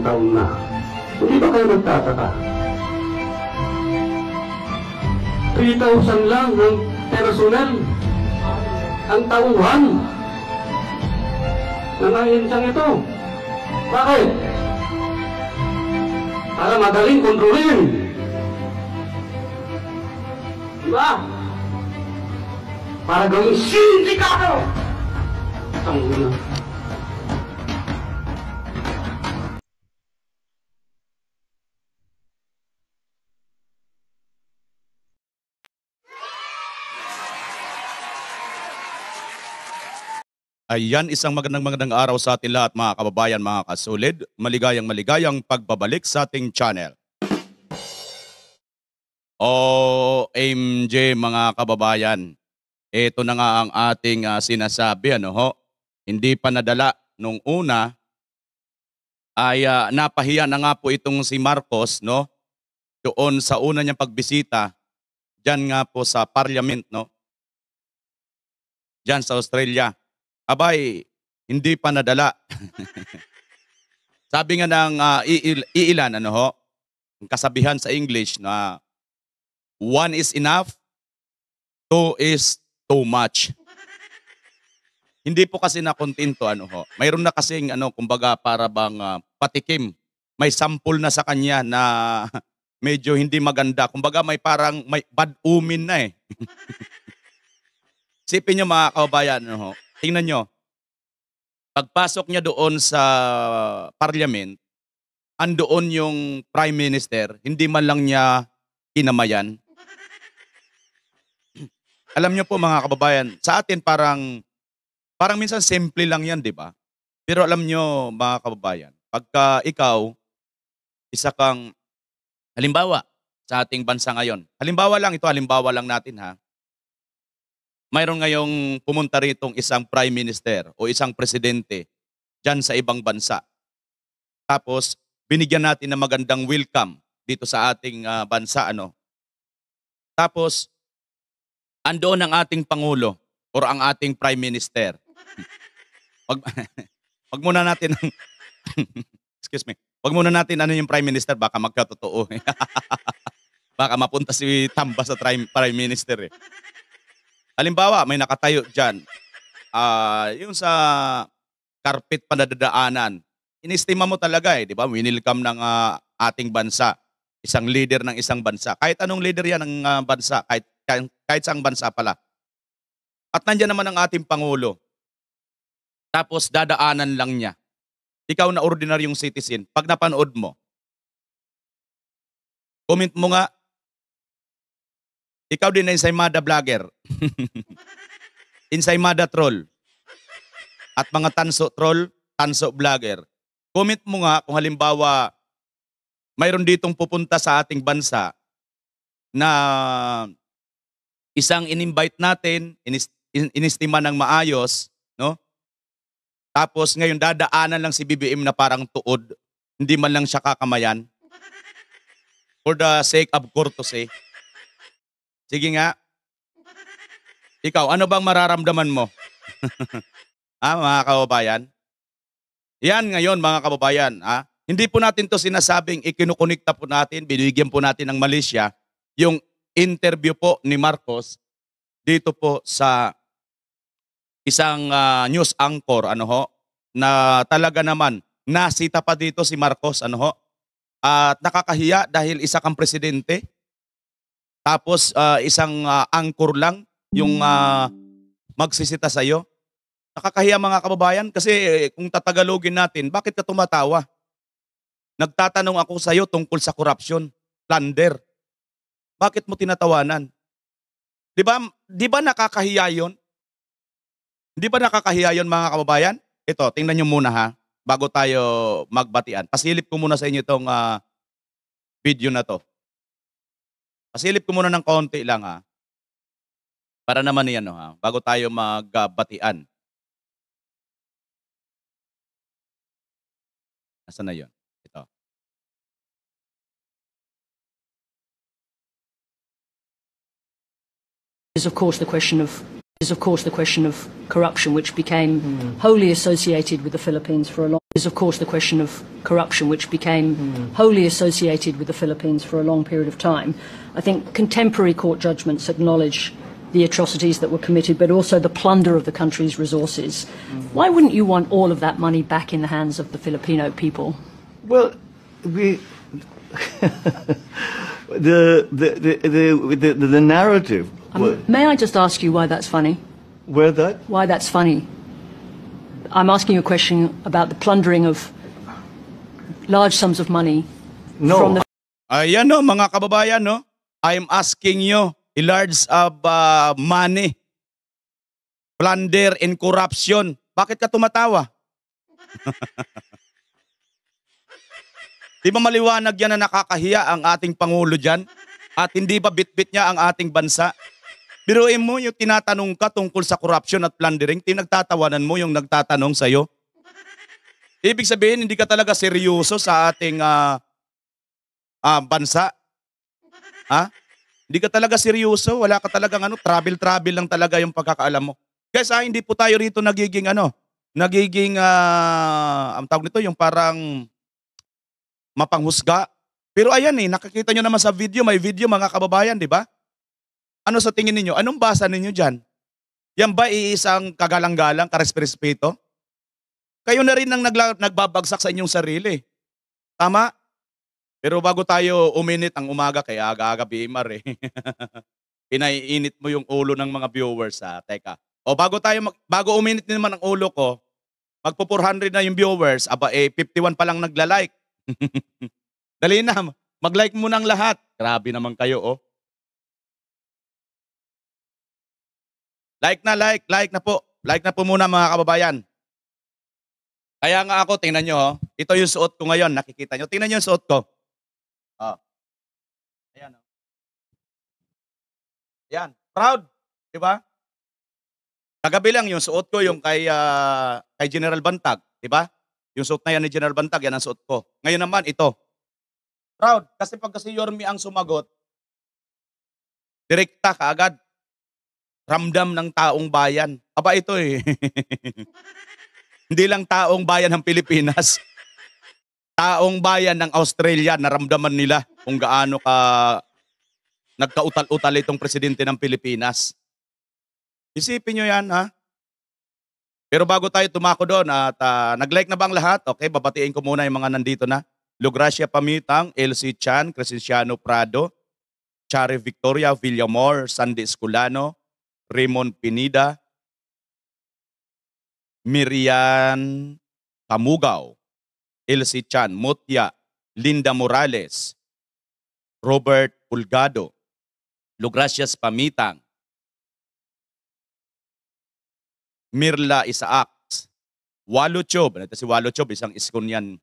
ilang taon na. Hindi ba kayo nagtataka? 3,000 lang ang personal, ang tauhan ng ahinsang ito. Bakit? Para madaling kontrolin. Diba? Para gawing sindikato! Tanggulang. Ayan, isang magandang magandang araw sa ating lahat mga kababayan, mga kasulid. Maligayang maligayang pagbabalik sa ating channel. Oh, MJ mga kababayan, ito na nga ang ating uh, sinasabi. Ano ho? Hindi pa nadala nung una ay uh, napahiya na nga po itong si Marcos no doon sa una niyang pagbisita diyan nga po sa parliament no diyan sa Australia abay, hindi pa nadala. Sabi nga ng uh, iil, iilan, ano ho, ang kasabihan sa English na one is enough, two is too much. hindi po kasi nakontento, ano ho. Mayroon na kasing, ano, kumbaga, para bang uh, patikim. May sample na sa kanya na medyo hindi maganda. Kumbaga, may parang may bad omen na eh. Sipin nyo mga kababayan, ano ho Tingnan nyo, pagpasok niya doon sa parliament, andoon yung prime minister, hindi man lang niya kinamayan. Alam niyo po mga kababayan, sa atin parang parang minsan simple lang 'yan, 'di ba? Pero alam niyo mga kababayan, pagka ikaw isa kang halimbawa sa ating bansa ngayon. Halimbawa lang ito, halimbawa lang natin ha mayroon ngayong pumunta rito isang prime minister o isang presidente dyan sa ibang bansa. Tapos, binigyan natin ng magandang welcome dito sa ating uh, bansa. ano. Tapos, andoon ang ating Pangulo or ang ating Prime Minister. Wag, wag muna natin ang, excuse me, wag muna natin ano yung Prime Minister, baka magkatotoo. baka mapunta si Tamba sa Prime, Prime Minister eh. Halimbawa, may nakatayo dyan. Uh, yung sa carpet panadadaanan, inistima mo talaga eh, di ba? Winilcome ng uh, ating bansa, isang leader ng isang bansa. Kahit anong leader yan ng uh, bansa, kahit, kahit, kahit saang bansa pala. At nandiyan naman ang ating Pangulo. Tapos dadaanan lang niya. Ikaw na ordinaryong citizen, pag napanood mo, comment mo nga, ikaw din na ensaymada vlogger. ensaymada troll. At mga tanso troll, tanso vlogger. Comment mo nga kung halimbawa mayroon ditong pupunta sa ating bansa na isang in-invite natin, inist- inistima ng maayos, no? Tapos ngayon dadaanan lang si BBM na parang tuod, hindi man lang siya kakamayan. For the sake of courtesy. Sige nga. Ikaw, ano bang mararamdaman mo? ah, mga kababayan? Yan ngayon, mga kababayan. Ha? Ah. hindi po natin to sinasabing ikinukunikta po natin, binigyan po natin ng Malaysia, yung interview po ni Marcos dito po sa isang uh, news anchor ano ho na talaga naman nasita pa dito si Marcos ano ho at nakakahiya dahil isa kang presidente tapos uh, isang uh, ah, anchor lang yung uh, magsisita sa iyo. Nakakahiya mga kababayan kasi eh, kung tatagalogin natin, bakit ka tumatawa? Nagtatanong ako sa iyo tungkol sa corruption, plunder. Bakit mo tinatawanan? 'Di ba? 'Di ba nakakahiya 'yon? 'Di ba nakakahiya 'yon mga kababayan? Ito, tingnan niyo muna ha bago tayo magbatian. Pasilip ko muna sa inyo itong uh, video na to. Pasilip ko muna ng konti lang ha. Ah. Para naman yan no, ah, ha, bago tayo magbatian. Nasaan na yun? Ito. Is of course the question of is of course the question of corruption which became hmm. wholly associated with the Philippines for a long is of course the question of corruption which became hmm. wholly associated with the Philippines for a long period of time I think contemporary court judgments acknowledge the atrocities that were committed, but also the plunder of the country's resources. Mm. Why wouldn't you want all of that money back in the hands of the Filipino people? Well, we. the, the, the, the, the, narrative. Um, was... may I just ask you why that's funny? Where that? Why that's funny. I'm asking you a question about the plundering of large sums of money no. from the. Ayan no, mga kababayan, no? I'm asking you, a large of uh, money, plunder and corruption. Bakit ka tumatawa? Di ba maliwanag yan na nakakahiya ang ating Pangulo dyan? At hindi ba bitbit niya ang ating bansa? Biruin mo yung tinatanong ka tungkol sa corruption at plundering, tinagtatawanan mo yung nagtatanong sa'yo. Ibig sabihin, hindi ka talaga seryoso sa ating uh, uh, bansa. Ha? Hindi ka talaga seryoso, wala ka talagang ano, travel-travel lang talaga yung pagkakaalam mo. Guys, ah, hindi po tayo rito nagiging ano, nagiging, uh, ang tawag nito, yung parang mapanghusga. Pero ayan eh, nakikita nyo naman sa video, may video mga kababayan, di ba? Ano sa tingin ninyo? Anong basa ninyo dyan? Yan ba iisang kagalang-galang, karesperespeto? Kayo na rin ang nagla- nagbabagsak sa inyong sarili. Tama? Pero bago tayo uminit ang umaga, kaya aga-aga BMR eh. Pinaiinit mo yung ulo ng mga viewers ha. Ah. Teka. O bago tayo mag, bago uminit naman ang ulo ko, magpo 400 na yung viewers, aba eh 51 pa lang nagla-like. Dali na, mag-like muna ang lahat. Grabe naman kayo oh. Like na, like, like na po. Like na po muna mga kababayan. Kaya nga ako, tingnan nyo, oh. ito yung suot ko ngayon, nakikita nyo. Tingnan nyo yung suot ko. Ayan. Oh. Ayan. Proud. Di ba? Kagabi yung suot ko, yung kay, uh, kay General Bantag. Di ba? Yung suot na yan ni General Bantag, yan ang suot ko. Ngayon naman, ito. Proud. Kasi pag kasi Yormi ang sumagot, direkta ka agad. Ramdam ng taong bayan. Aba ito eh. Hindi lang taong bayan ng Pilipinas. Taong bayan ng Australia, naramdaman nila kung gaano ka nagkautal-utal itong presidente ng Pilipinas. Isipin nyo yan, ha? Pero bago tayo tumako doon at uh, nag-like na ba ang lahat? Okay, babatiin ko muna yung mga nandito na. Lugracia Pamitang, LC Chan, Crescenciano Prado, Chari Victoria Villamor, Sandy Esculano, Raymond Pinida, Mirian Tamugao, LC Chan, Mutya, Linda Morales, Robert Pulgado, Lugracias Pamitang, Mirla Isaac, Walo Chob. Ito si Walo Chob, isang iskon yan.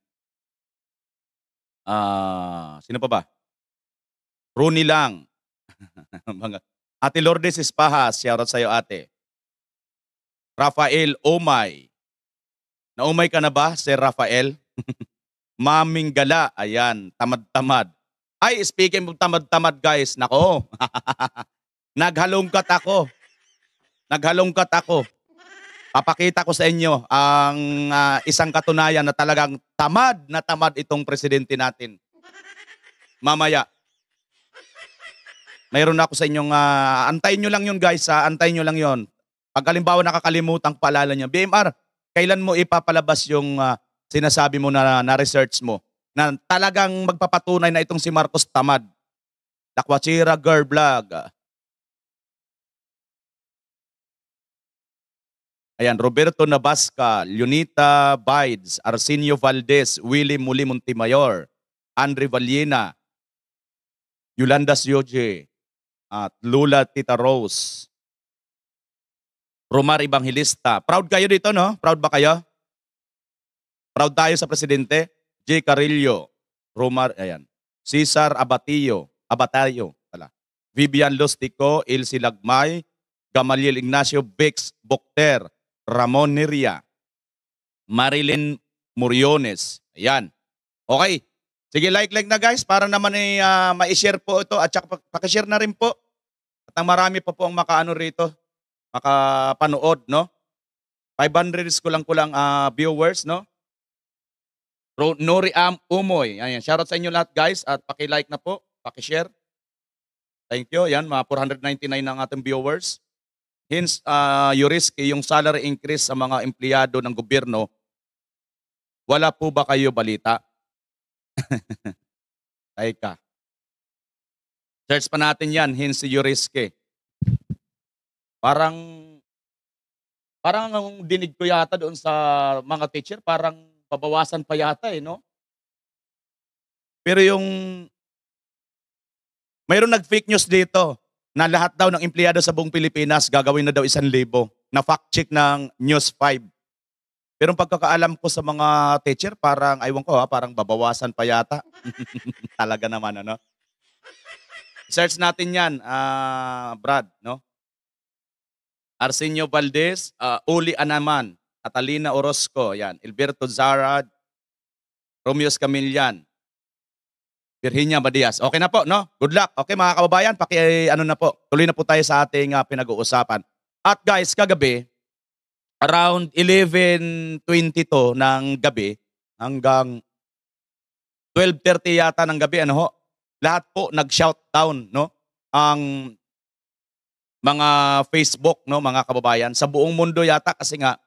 Uh, sino pa ba? Rooney Lang. Mga Ate Lourdes Espahas, shout out sa'yo ate. Rafael Omay. Naumay ka na ba, Sir Rafael? Maming Gala, ayan, tamad-tamad. Ay, speaking of tamad-tamad guys, nako. Naghalongkat ako. Naghalongkat ako. Papakita ko sa inyo ang uh, isang katunayan na talagang tamad na tamad itong presidente natin. Mamaya. Mayroon ako sa inyong, uh, antayin nyo lang yun guys, ha? Ah, antayin nyo lang yun. Pag halimbawa nakakalimutan paalala niya, BMR, kailan mo ipapalabas yung uh, sinasabi mo na na-research mo? na talagang magpapatunay na itong si Marcos tamad. Lakwachira Vlog. Ayan, Roberto Nabasca, Lunita Bides, Arsenio Valdez, Willy Muli Montemayor, Andre Valiena, Yolanda Sioje, at Lula Tita Rose. Romar Ibanghilista. Proud kayo dito, no? Proud ba kayo? Proud tayo sa presidente? J. Carillo, Romar, ayan, Cesar Abatillo, Abatayo, pala, Vivian Lustico, Ilsi Lagmay, Gamaliel Ignacio Bex Bokter, Ramon Neria, Marilyn Muriones. Ayan. Okay. Sige, like-like na guys para naman ay uh, ma-share po ito at saka pakishare na rin po. At ang marami pa po ang makaano rito, makapanood, no? 500 ko lang kulang uh, ah, viewers, no? Nori Am Umoy. Ayan, shoutout sa inyo lahat guys at paki-like na po, paki-share. Thank you. Yan, mga 499 ng ating viewers. Hence, uh, ah, Yuriski, yung salary increase sa mga empleyado ng gobyerno, wala po ba kayo balita? Teka. Search pa natin yan, Hinsi Yuriski. Eh. Parang, parang ang dinig ko yata doon sa mga teacher, parang Babawasan pa yata eh, no? Pero yung mayroong nag-fake news dito na lahat daw ng empleyado sa buong Pilipinas gagawin na daw isang libo na fact check ng News 5. Pero ang pagkakaalam ko sa mga teacher, parang, aywan ko ha, parang babawasan pa yata. Talaga naman, ano? Search natin yan, uh, Brad, no? Arsenio Valdez, uh, Uli Anaman, Catalina Orozco, yan. Alberto Zarad, Romeo Camillan, Virginia Badias. Okay na po, no? Good luck. Okay mga kababayan, paki eh, ano na po. Tuloy na po tayo sa ating uh, pinag-uusapan. At guys, kagabi around 11:22 ng gabi hanggang 12:30 yata ng gabi ano ho. Lahat po nag-shout down, no? Ang mga Facebook, no, mga kababayan sa buong mundo yata kasi nga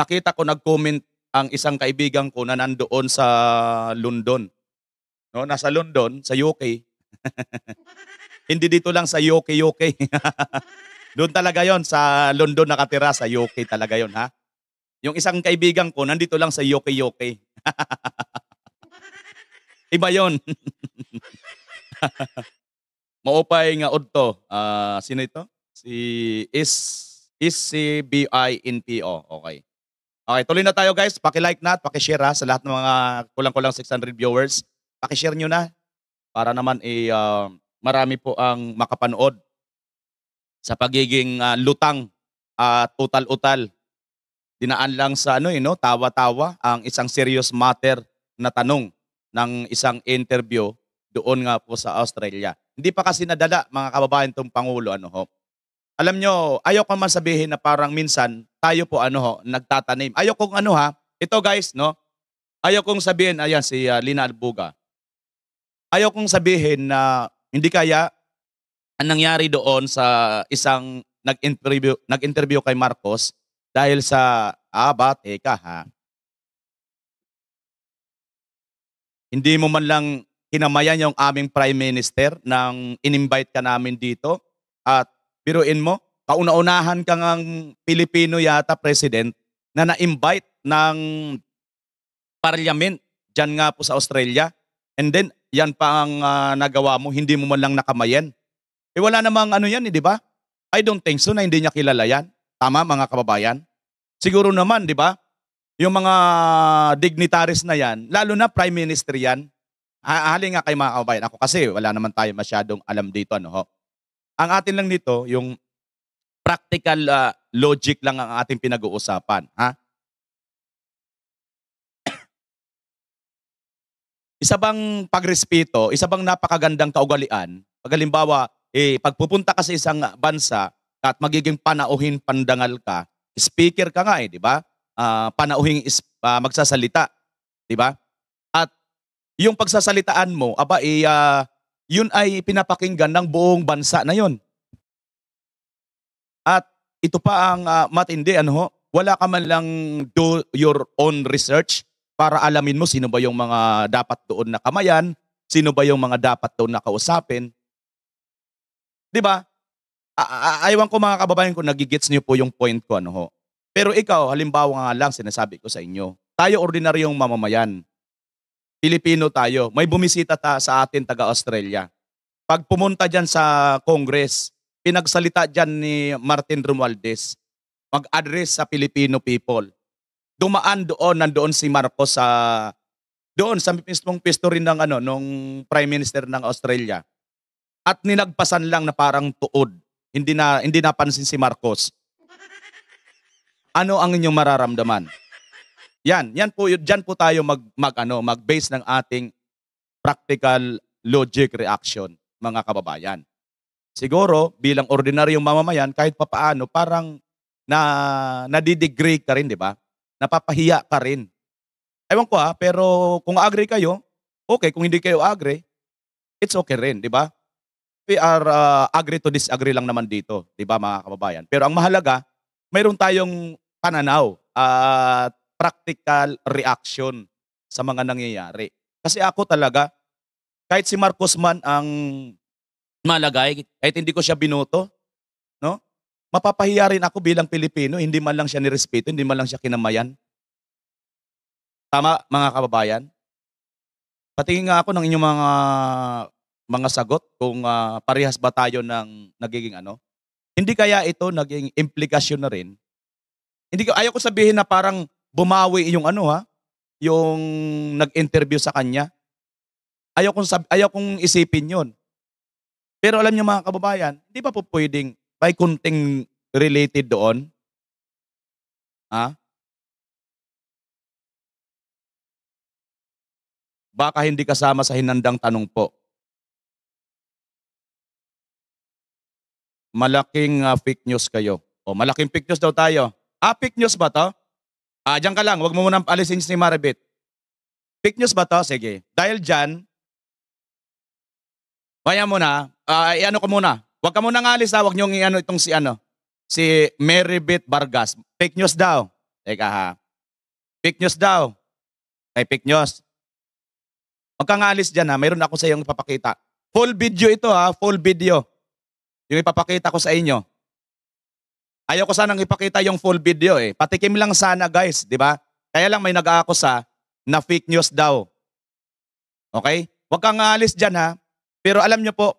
nakita ko nag-comment ang isang kaibigan ko na nandoon sa London. No, nasa London, sa UK. Hindi dito lang sa UK, UK. Doon talaga yon sa London nakatira, sa UK talaga yon ha. Yung isang kaibigan ko, nandito lang sa UK, UK. Iba yon. Maupay nga udto. Uh, sino ito? Si Is, Is si BINPO. Okay. Okay, tuloy na tayo guys. Paki-like na at paki-share ha, sa lahat ng mga kulang-kulang 600 viewers. Paki-share nyo na para naman eh, uh, marami po ang makapanood sa pagiging uh, lutang at uh, utal-utal. Dinaan lang sa ano eh, no? tawa-tawa ang isang serious matter na tanong ng isang interview doon nga po sa Australia. Hindi pa kasi nadala mga kababayan tong Pangulo. Ano ho? Alam nyo, ayaw ko man sabihin na parang minsan tayo po ano ho, nagtatanim. Ayaw kong ano ha, ito guys, no? Ayaw kong sabihin, ayan si uh, Lina Albuga. Ayaw kong sabihin na hindi kaya ang nangyari doon sa isang nag-interview nag-interview kay Marcos dahil sa ah, ba, ha. Hindi mo man lang kinamayan yung aming prime minister nang in-invite ka namin dito at biruin mo kauna-unahan kang ang Pilipino yata president na na-invite ng parliament dyan nga po sa Australia. And then, yan pa ang uh, nagawa mo, hindi mo man lang nakamayan. Eh wala namang ano yan, eh, di ba? I don't think so na hindi niya kilala yan. Tama mga kababayan? Siguro naman, di ba? Yung mga dignitaries na yan, lalo na prime minister yan, hali nga kay mga kababayan. Ako kasi wala naman tayo masyadong alam dito. Ano, ho? Ang atin lang dito, yung practical uh, logic lang ang ating pinag-uusapan. Ha? isa bang pagrespeto, isa bang napakagandang kaugalian, pag halimbawa, eh, pagpupunta ka sa isang bansa at magiging panauhin pandangal ka, speaker ka nga eh, di ba? Uh, ah, panauhin uh, ah, magsasalita, di ba? At yung pagsasalitaan mo, aba, eh, uh, yun ay pinapakinggan ng buong bansa na yun. At ito pa ang uh, matindi, ano ho? Wala ka man lang do your own research para alamin mo sino ba yung mga dapat doon na kamayan, sino ba yung mga dapat doon na kausapin. 'Di ba? Aywan ko mga kababayan ko nagigets niyo po yung point ko ano ho. Pero ikaw, halimbawa nga lang sinasabi ko sa inyo, tayo ordinaryong mamamayan. Pilipino tayo. May bumisita ta sa atin taga Australia. Pag pumunta diyan sa Congress, pinagsalita dyan ni Martin Romualdez, mag-address sa Filipino people. Dumaan doon, nandoon si Marcos sa doon sa mismong pisto rin ng ano nung Prime Minister ng Australia. At ninagpasan lang na parang tuod. Hindi na hindi napansin si Marcos. Ano ang inyong mararamdaman? Yan, yan po, diyan po tayo mag, mag ano, mag-base ng ating practical logic reaction, mga kababayan siguro bilang ordinaryong mamamayan, kahit papaano, parang na nadidegrade ka rin, di ba? Napapahiya ka rin. Ewan ko ha, pero kung agree kayo, okay. Kung hindi kayo agree, it's okay rin, di ba? We are uh, agree to disagree lang naman dito, di ba mga kababayan? Pero ang mahalaga, mayroon tayong pananaw at uh, practical reaction sa mga nangyayari. Kasi ako talaga, kahit si Marcos man ang malagay, kahit hindi ko siya binoto. No? Mapapahiya rin ako bilang Pilipino, hindi man lang siya nirespeto, hindi man lang siya kinamayan. Tama, mga kababayan? Patingin nga ako ng inyong mga mga sagot kung uh, parehas ba tayo ng nagiging ano. Hindi kaya ito naging implikasyon na rin. Hindi ko ayaw ko sabihin na parang bumawi yung ano ha, yung nag-interview sa kanya. Ayaw kong sab- ayaw kong isipin 'yon. Pero alam niyo mga kababayan, hindi pa po pwedeng may kunting related doon? Ha? Baka hindi kasama sa hinandang tanong po. Malaking uh, fake news kayo. O, oh, malaking fake news daw tayo. Ah, fake news ba to? Ah, dyan ka lang. Huwag mo munang alisin si Maribit. Fake news ba to? Sige. Dahil dyan, Maya muna, uh, i-ano ko muna. Huwag ka muna nga alis ha, huwag niyong i-ano itong si ano, si Marybeth Vargas. Fake news daw. Teka ha. Fake news daw. Kay fake news. Huwag kang alis dyan ha, mayroon ako sa iyong ipapakita. Full video ito ha, full video. Yung ipapakita ko sa inyo. Ayoko ko sanang ipakita yung full video eh. Patikim lang sana guys, di ba? Kaya lang may nag-aako sa na fake news daw. Okay? Huwag kang aalis dyan ha. Pero alam niyo po,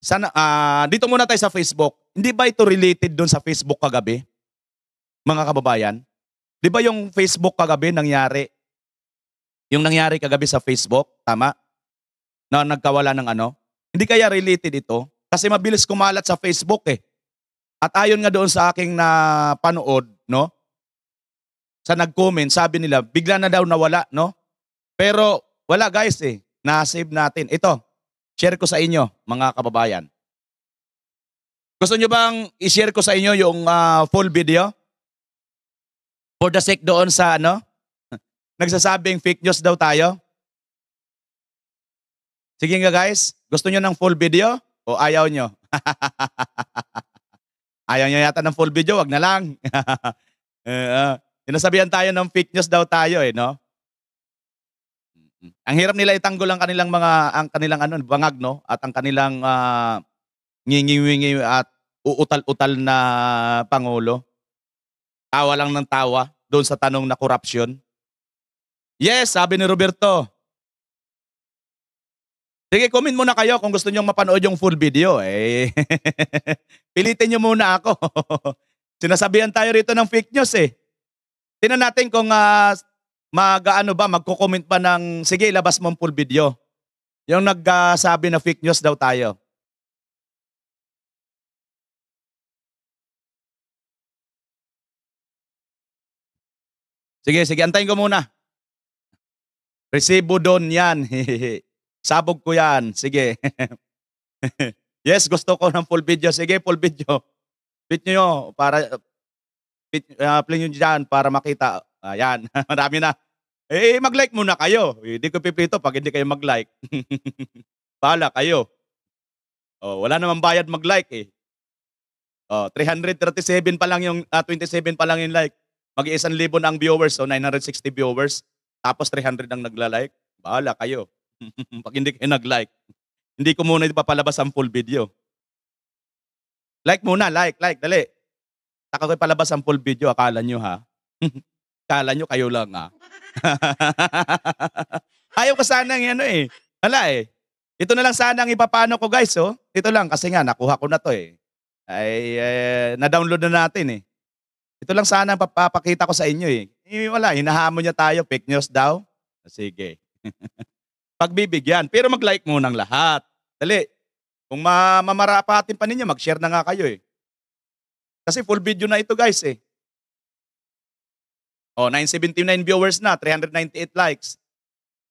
sana, uh, dito muna tayo sa Facebook. Hindi ba ito related doon sa Facebook kagabi? Mga kababayan? Di ba yung Facebook kagabi nangyari? Yung nangyari kagabi sa Facebook, tama? Na nagkawala ng ano? Hindi kaya related ito? Kasi mabilis kumalat sa Facebook eh. At ayon nga doon sa aking na panood, no? Sa nag-comment, sabi nila, bigla na daw nawala, no? Pero wala guys eh, na-save natin. Ito, share ko sa inyo, mga kababayan. Gusto nyo bang i-share ko sa inyo yung uh, full video? For the sake doon sa ano? Nagsasabing fake news daw tayo. Sige nga guys, gusto nyo ng full video o ayaw nyo? ayaw nyo yata ng full video, wag na lang. uh, uh, tayo ng fake news daw tayo eh, no? Mm. Ang hirap nila itanggol ang kanilang mga ang kanilang ano bangag no at ang kanilang uh, ah, ngingiwingi at uutal-utal na pangulo. Tawa lang ng tawa doon sa tanong na corruption. Yes, sabi ni Roberto. Sige, comment muna kayo kung gusto niyo mapanood yung full video. Eh. Pilitin niyo muna ako. Sinasabihan tayo rito ng fake news eh. Tingnan natin kung uh, mag-ano ba, magko-comment pa ng, sige, labas mo ang full video. Yung nagsabi na fake news daw tayo. Sige, sige, antayin ko muna. Resibo doon yan. Sabog ko yan. Sige. yes, gusto ko ng full video. Sige, full video. Fit nyo para, fit, uh, ah, play nyo dyan para makita Ayan, marami na. Eh, mag-like muna kayo. Hindi eh, ko pipito pag hindi kayo mag-like. Bala kayo. Oh, wala namang bayad mag-like eh. Oh, 337 pa lang yung uh, ah, 27 pa lang yung like. Mag-iisang libo na ang viewers, so 960 viewers. Tapos 300 ang nagla-like. Bahala kayo. pag hindi kayo nag-like, hindi ko muna ipapalabas ang full video. Like muna, like, like, dali. Saka ko palabas ang full video, akala nyo ha. Kala nyo kayo lang ah. Ayaw ko sana ng ano eh. Ala eh. Ito na lang sana ang ipapano ko guys oh. Ito lang kasi nga nakuha ko na to eh. Ay eh, na-download na natin eh. Ito lang sana ang papapakita ko sa inyo eh. eh wala, hinahamon niya tayo, fake news daw. Sige. Pagbibigyan. Pero mag-like muna ng lahat. Dali. Kung mamamarapatin pa ninyo, mag-share na nga kayo eh. Kasi full video na ito guys eh. Oh, 979 viewers na, 398 likes.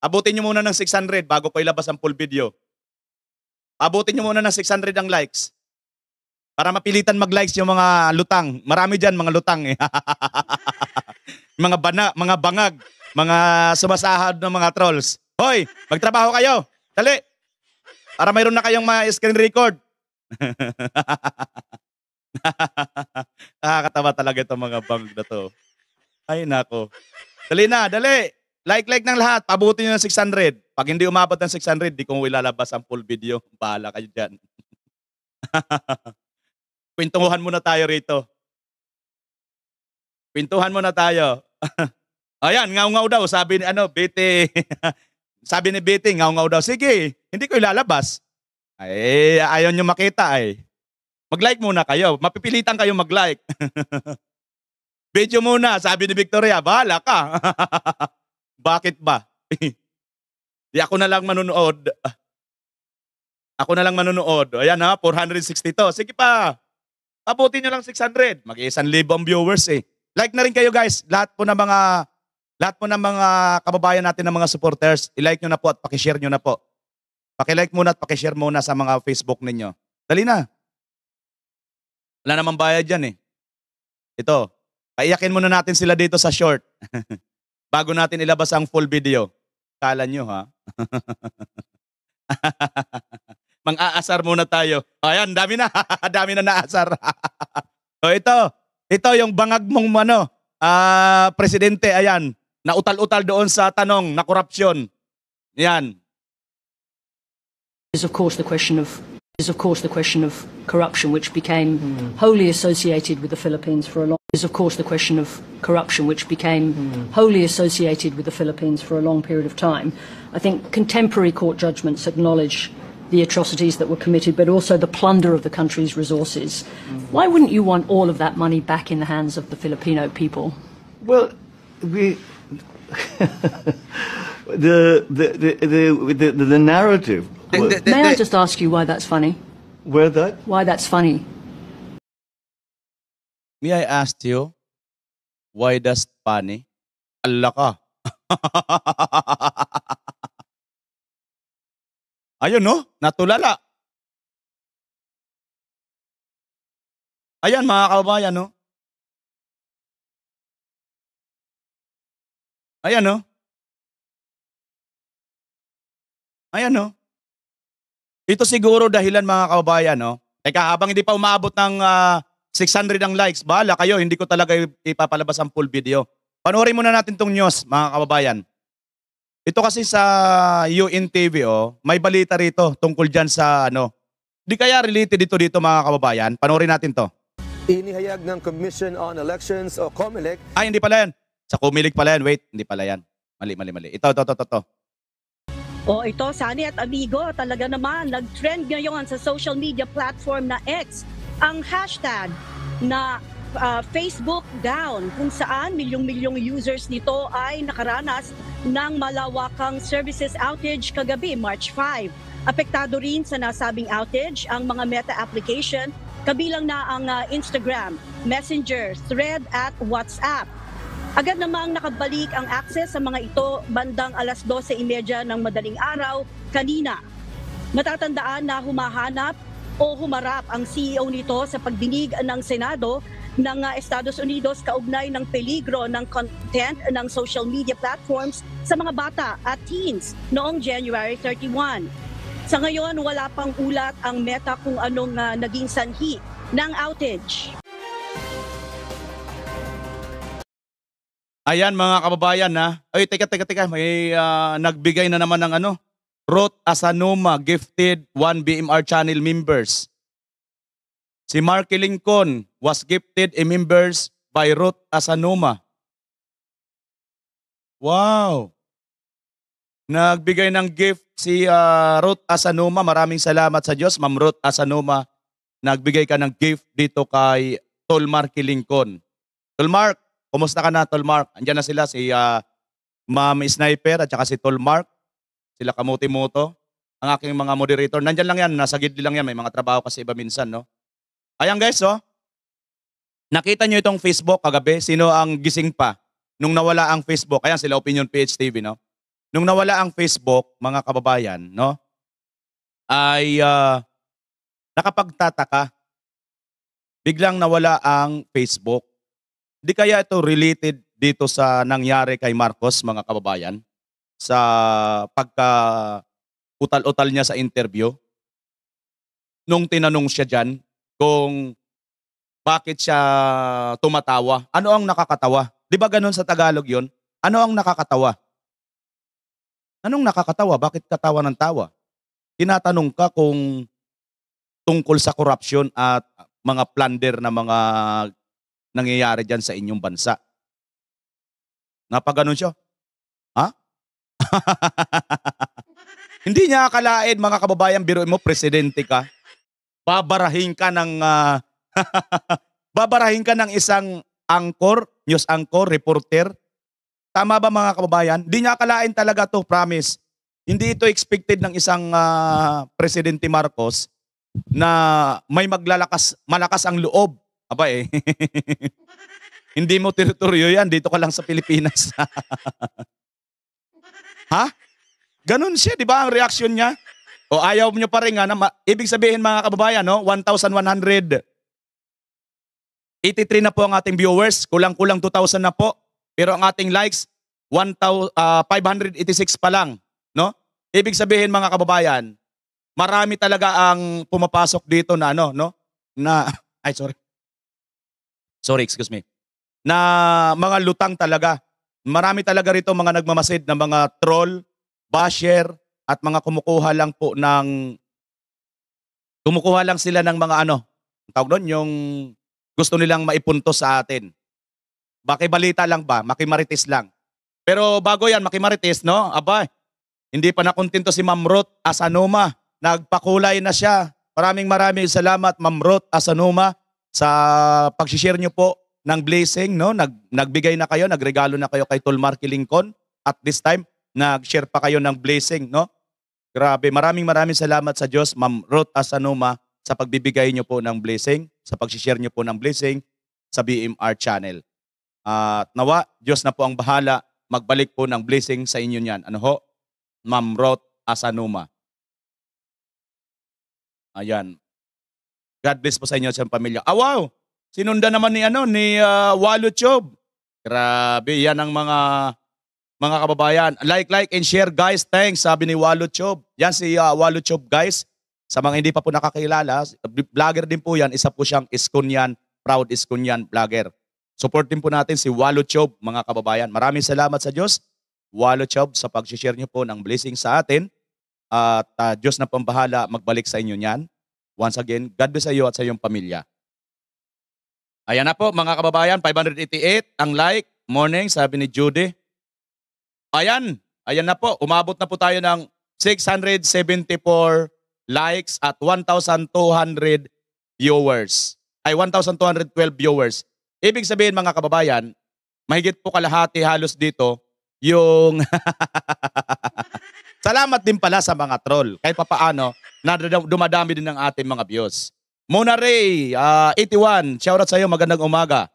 Abutin nyo muna ng 600 bago ko ilabas ang full video. Abutin nyo muna ng 600 ang likes. Para mapilitan mag-likes yung mga lutang. Marami dyan mga lutang eh. mga bana, mga bangag, mga sumasahad ng mga trolls. Hoy, magtrabaho kayo. Dali. Para mayroon na kayong ma-screen record. Nakakatawa talaga itong mga bangag na to. Ay, nako. Dali na, dali. Like-like ng lahat. Pabuti nyo ng 600. Pag hindi umabot ng 600, di ko ilalabas ang full video. Bahala kayo dyan. Kwentuhan muna tayo rito. Kwentuhan muna tayo. Ayan, ngaw-ngaw daw. Sabi ni ano, BT. sabi ni BT, ngaw-ngaw daw. Sige, hindi ko ilalabas. Ay, eh, ayaw nyo makita ay. Eh. Mag-like muna kayo. Mapipilitan kayo mag-like. Video muna, sabi ni Victoria, bahala ka. Bakit ba? Di ako na lang manunood. Ako na lang manunood. Ayan ha, 462. Sige pa. Abutin nyo lang 600. mag iisan libo ang viewers eh. Like na rin kayo guys. Lahat po ng mga lahat po ng mga kababayan natin ng mga supporters, i-like nyo na po at pakishare nyo na po. Pakilike muna at pakishare muna sa mga Facebook ninyo. Dali na. Wala namang bayad yan eh. Ito, Paiyakin muna natin sila dito sa short. Bago natin ilabas ang full video. Kala nyo ha? Mang-aasar muna tayo. Ayan, dami na. dami na naasar. so ito, ito yung bangag mong ano, uh, presidente, ayan, nautal-utal doon sa tanong na korupsyon. Yan. Is of course the question of is of course the question of corruption which became wholly associated with the Philippines for a long is, of course, the question of corruption, which became wholly associated with the Philippines for a long period of time. I think contemporary court judgments acknowledge the atrocities that were committed, but also the plunder of the country's resources. Why wouldn't you want all of that money back in the hands of the Filipino people? Well, we. the, the, the, the, the, narrative. May I just ask you why that's funny? Where that? Why that's funny. May I ask you, why does pani? Allah ka. Ayun no, natulala. Ayan mga kabayan no. Ayan no. Ayan no. Ito siguro dahilan mga kabayan no. Teka habang hindi pa umabot ng uh, 600 ang likes. Bahala kayo, hindi ko talaga ipapalabas ang full video. Panoorin muna natin tong news, mga kababayan. Ito kasi sa UN TV, oh, may balita rito tungkol dyan sa ano. Di kaya related dito dito mga kababayan. Panoorin natin to. Inihayag ng Commission on Elections o COMELEC. Ay, hindi pala yan. Sa COMELEC pala yan. Wait, hindi pala yan. Mali, mali, mali. Ito, ito, ito, ito. ito. O oh, ito, Sani at Amigo, talaga naman, nag-trend ngayon sa social media platform na X ang hashtag na uh, Facebook down kung saan milyong-milyong users nito ay nakaranas ng malawakang services outage kagabi March 5. Apektado rin sa nasabing outage ang mga Meta application kabilang na ang uh, Instagram, Messenger, Thread at WhatsApp. Agad namang nakabalik ang access sa mga ito bandang alas 12.30 ng madaling araw kanina. Matatandaan na humahanap o humarap ang CEO nito sa pagdinig ng Senado ng ah, Estados Unidos kaugnay ng peligro ng content ng social media platforms sa mga bata at teens noong January 31. Sa ngayon, wala pang ulat ang meta kung anong uh, naging sanhi ng outage. Ayan mga kababayan na. Ay, teka, teka, teka. May uh, nagbigay na naman ng ano, Ruth Asanoma, gifted 1 BMR channel members. Si Mark Lincoln was gifted a members by Ruth Asanoma. Wow! Nagbigay ng gift si uh, Ruth Asanoma. Maraming salamat sa Diyos, Ma'am Ruth Asanoma. Nagbigay ka ng gift dito kay Tol Mark Lincoln. Tol Mark, kumusta ka na Tol Mark? Andiyan na sila si uh, Ma'am Sniper at saka si Tol Mark sila kamuti-muto, ang aking mga moderator. Nandyan lang yan, nasa gidli lang yan. May mga trabaho kasi iba minsan, no? Ayan guys, oh. Nakita nyo itong Facebook kagabi. Sino ang gising pa? Nung nawala ang Facebook, ayan sila Opinion PH TV, no? Nung nawala ang Facebook, mga kababayan, no? Ay uh, nakapagtataka. Biglang nawala ang Facebook. Di kaya ito related dito sa nangyari kay Marcos, mga kababayan? sa pagka utal-utal niya sa interview. Nung tinanong siya diyan kung bakit siya tumatawa, ano ang nakakatawa? Di ba ganun sa Tagalog yon? Ano ang nakakatawa? Anong nakakatawa? Bakit katawa ng tawa? Tinatanong ka kung tungkol sa korupsyon at mga plunder na mga nangyayari diyan sa inyong bansa. Napaganon siya, Hindi niya akalain, mga kababayan, biro mo, presidente ka. Babarahin ka ng... Uh, babarahin ka ng isang angkor, news angkor, reporter. Tama ba mga kababayan? Hindi niya akalain talaga to, promise. Hindi ito expected ng isang uh, Presidente Marcos na may maglalakas, malakas ang loob. Aba eh. Hindi mo teritoryo yan, dito ka lang sa Pilipinas. Ha? Ganun siya, di ba ang reaksyon niya? O ayaw niyo pa rin nga, na ma- ibig sabihin mga kababayan, no? 1,100. 83 na po ang ating viewers, kulang-kulang 2,000 na po. Pero ang ating likes, 1,586 ah, pa lang. No? Ibig sabihin mga kababayan, marami talaga ang pumapasok dito na ano, no? Na, ay sorry. Sorry, excuse me. Na mga lutang talaga. Marami talaga rito mga nagmamasid na mga troll, basher, at mga kumukuha lang po ng kumukuha lang sila ng mga ano, tawag doon, yung gusto nilang maipunto sa atin. Makibalita lang ba? Makimarites lang. Pero bago yan, makimarites, no? Aba, hindi pa nakontento si Ma'am Ruth Asanuma. Nagpakulay na siya. Maraming maraming salamat, Ma'am Ruth Asanuma, sa pag-share niyo po ng blessing, no? Nag, nagbigay na kayo, nagregalo na kayo kay Tolmar Kilingkon At this time, nag-share pa kayo ng blessing, no? Grabe, maraming maraming salamat sa Diyos, Ma'am Ruth Asanuma, sa pagbibigay niyo po ng blessing, sa pag-share niyo po ng blessing sa BMR channel. At uh, nawa, Diyos na po ang bahala, magbalik po ng blessing sa inyo niyan. Ano ho? Ma'am Ruth Asanuma. Ayan. God bless po sa inyo at sa pamilya. Ah, wow! Sinunda naman ni ano ni uh, ah, Walo Grabe, yan ang mga mga kababayan. Like, like, and share guys. Thanks, sabi ni Walo Chob. Yan si uh, ah, Walo guys. Sa mga hindi pa po nakakilala, vlogger din po yan. Isa po siyang Iskunyan, proud Iskunyan vlogger. Support din po natin si Walo Chob, mga kababayan. Maraming salamat sa Diyos, Walo Chob, sa pag-share niyo po ng blessing sa atin. At uh, Diyos na pambahala magbalik sa inyo niyan. Once again, God bless sa iyo at sa iyong pamilya. Ayan na po mga kababayan, 588 ang like. Morning, sabi ni Judy. Ayan, ayan na po. Umabot na po tayo ng 674 likes at 1,200 viewers. Ay, 1,212 viewers. Ibig sabihin mga kababayan, mahigit po kalahati halos dito yung... Salamat din pala sa mga troll. Kahit papaano, na dumadami din ang ating mga views. Mona Ray, uh, ah, 81, shout out sa iyo, magandang umaga.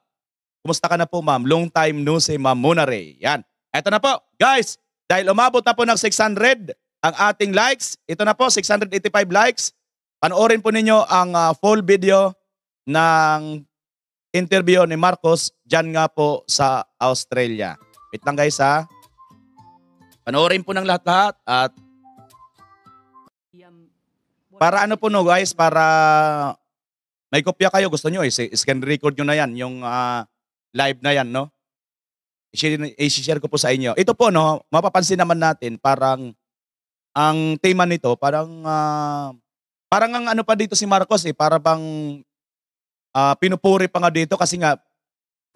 Kumusta ka na po ma'am? Long time no si ma'am Mona Ray. Yan. Ito na po, guys, dahil umabot na po ng 600 ang ating likes, ito na po, 685 likes. Panoorin po ninyo ang uh, full video ng interview ni Marcos dyan nga po sa Australia. Wait lang guys ha. Panoorin po ng lahat-lahat at para ano po no guys, para may kopya kayo, gusto nyo, scan record nyo na yan, yung uh, live na yan, no? I-share ko po sa inyo. Ito po, no, mapapansin naman natin, parang ang tema nito, parang, uh, parang ang ano pa dito si Marcos, eh, para bang uh, pinupuri pa nga dito kasi nga,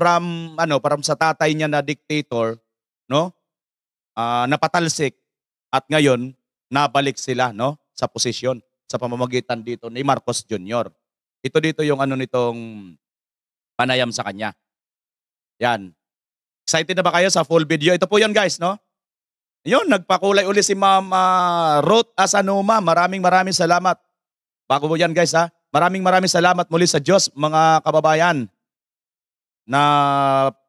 from, ano, parang sa tatay niya na dictator, no? Uh, napatalsik at ngayon, nabalik sila, no? Sa posisyon, sa pamamagitan dito ni Marcos Jr. Ito dito yung ano nitong panayam sa kanya. Yan. Excited na ba kayo sa full video? Ito po yun guys, no? Yun, nagpakulay uli si Ma'am uh, Ruth Asanuma. Maraming maraming salamat. Bago po yan guys ha. Maraming maraming salamat muli sa Diyos mga kababayan. Na,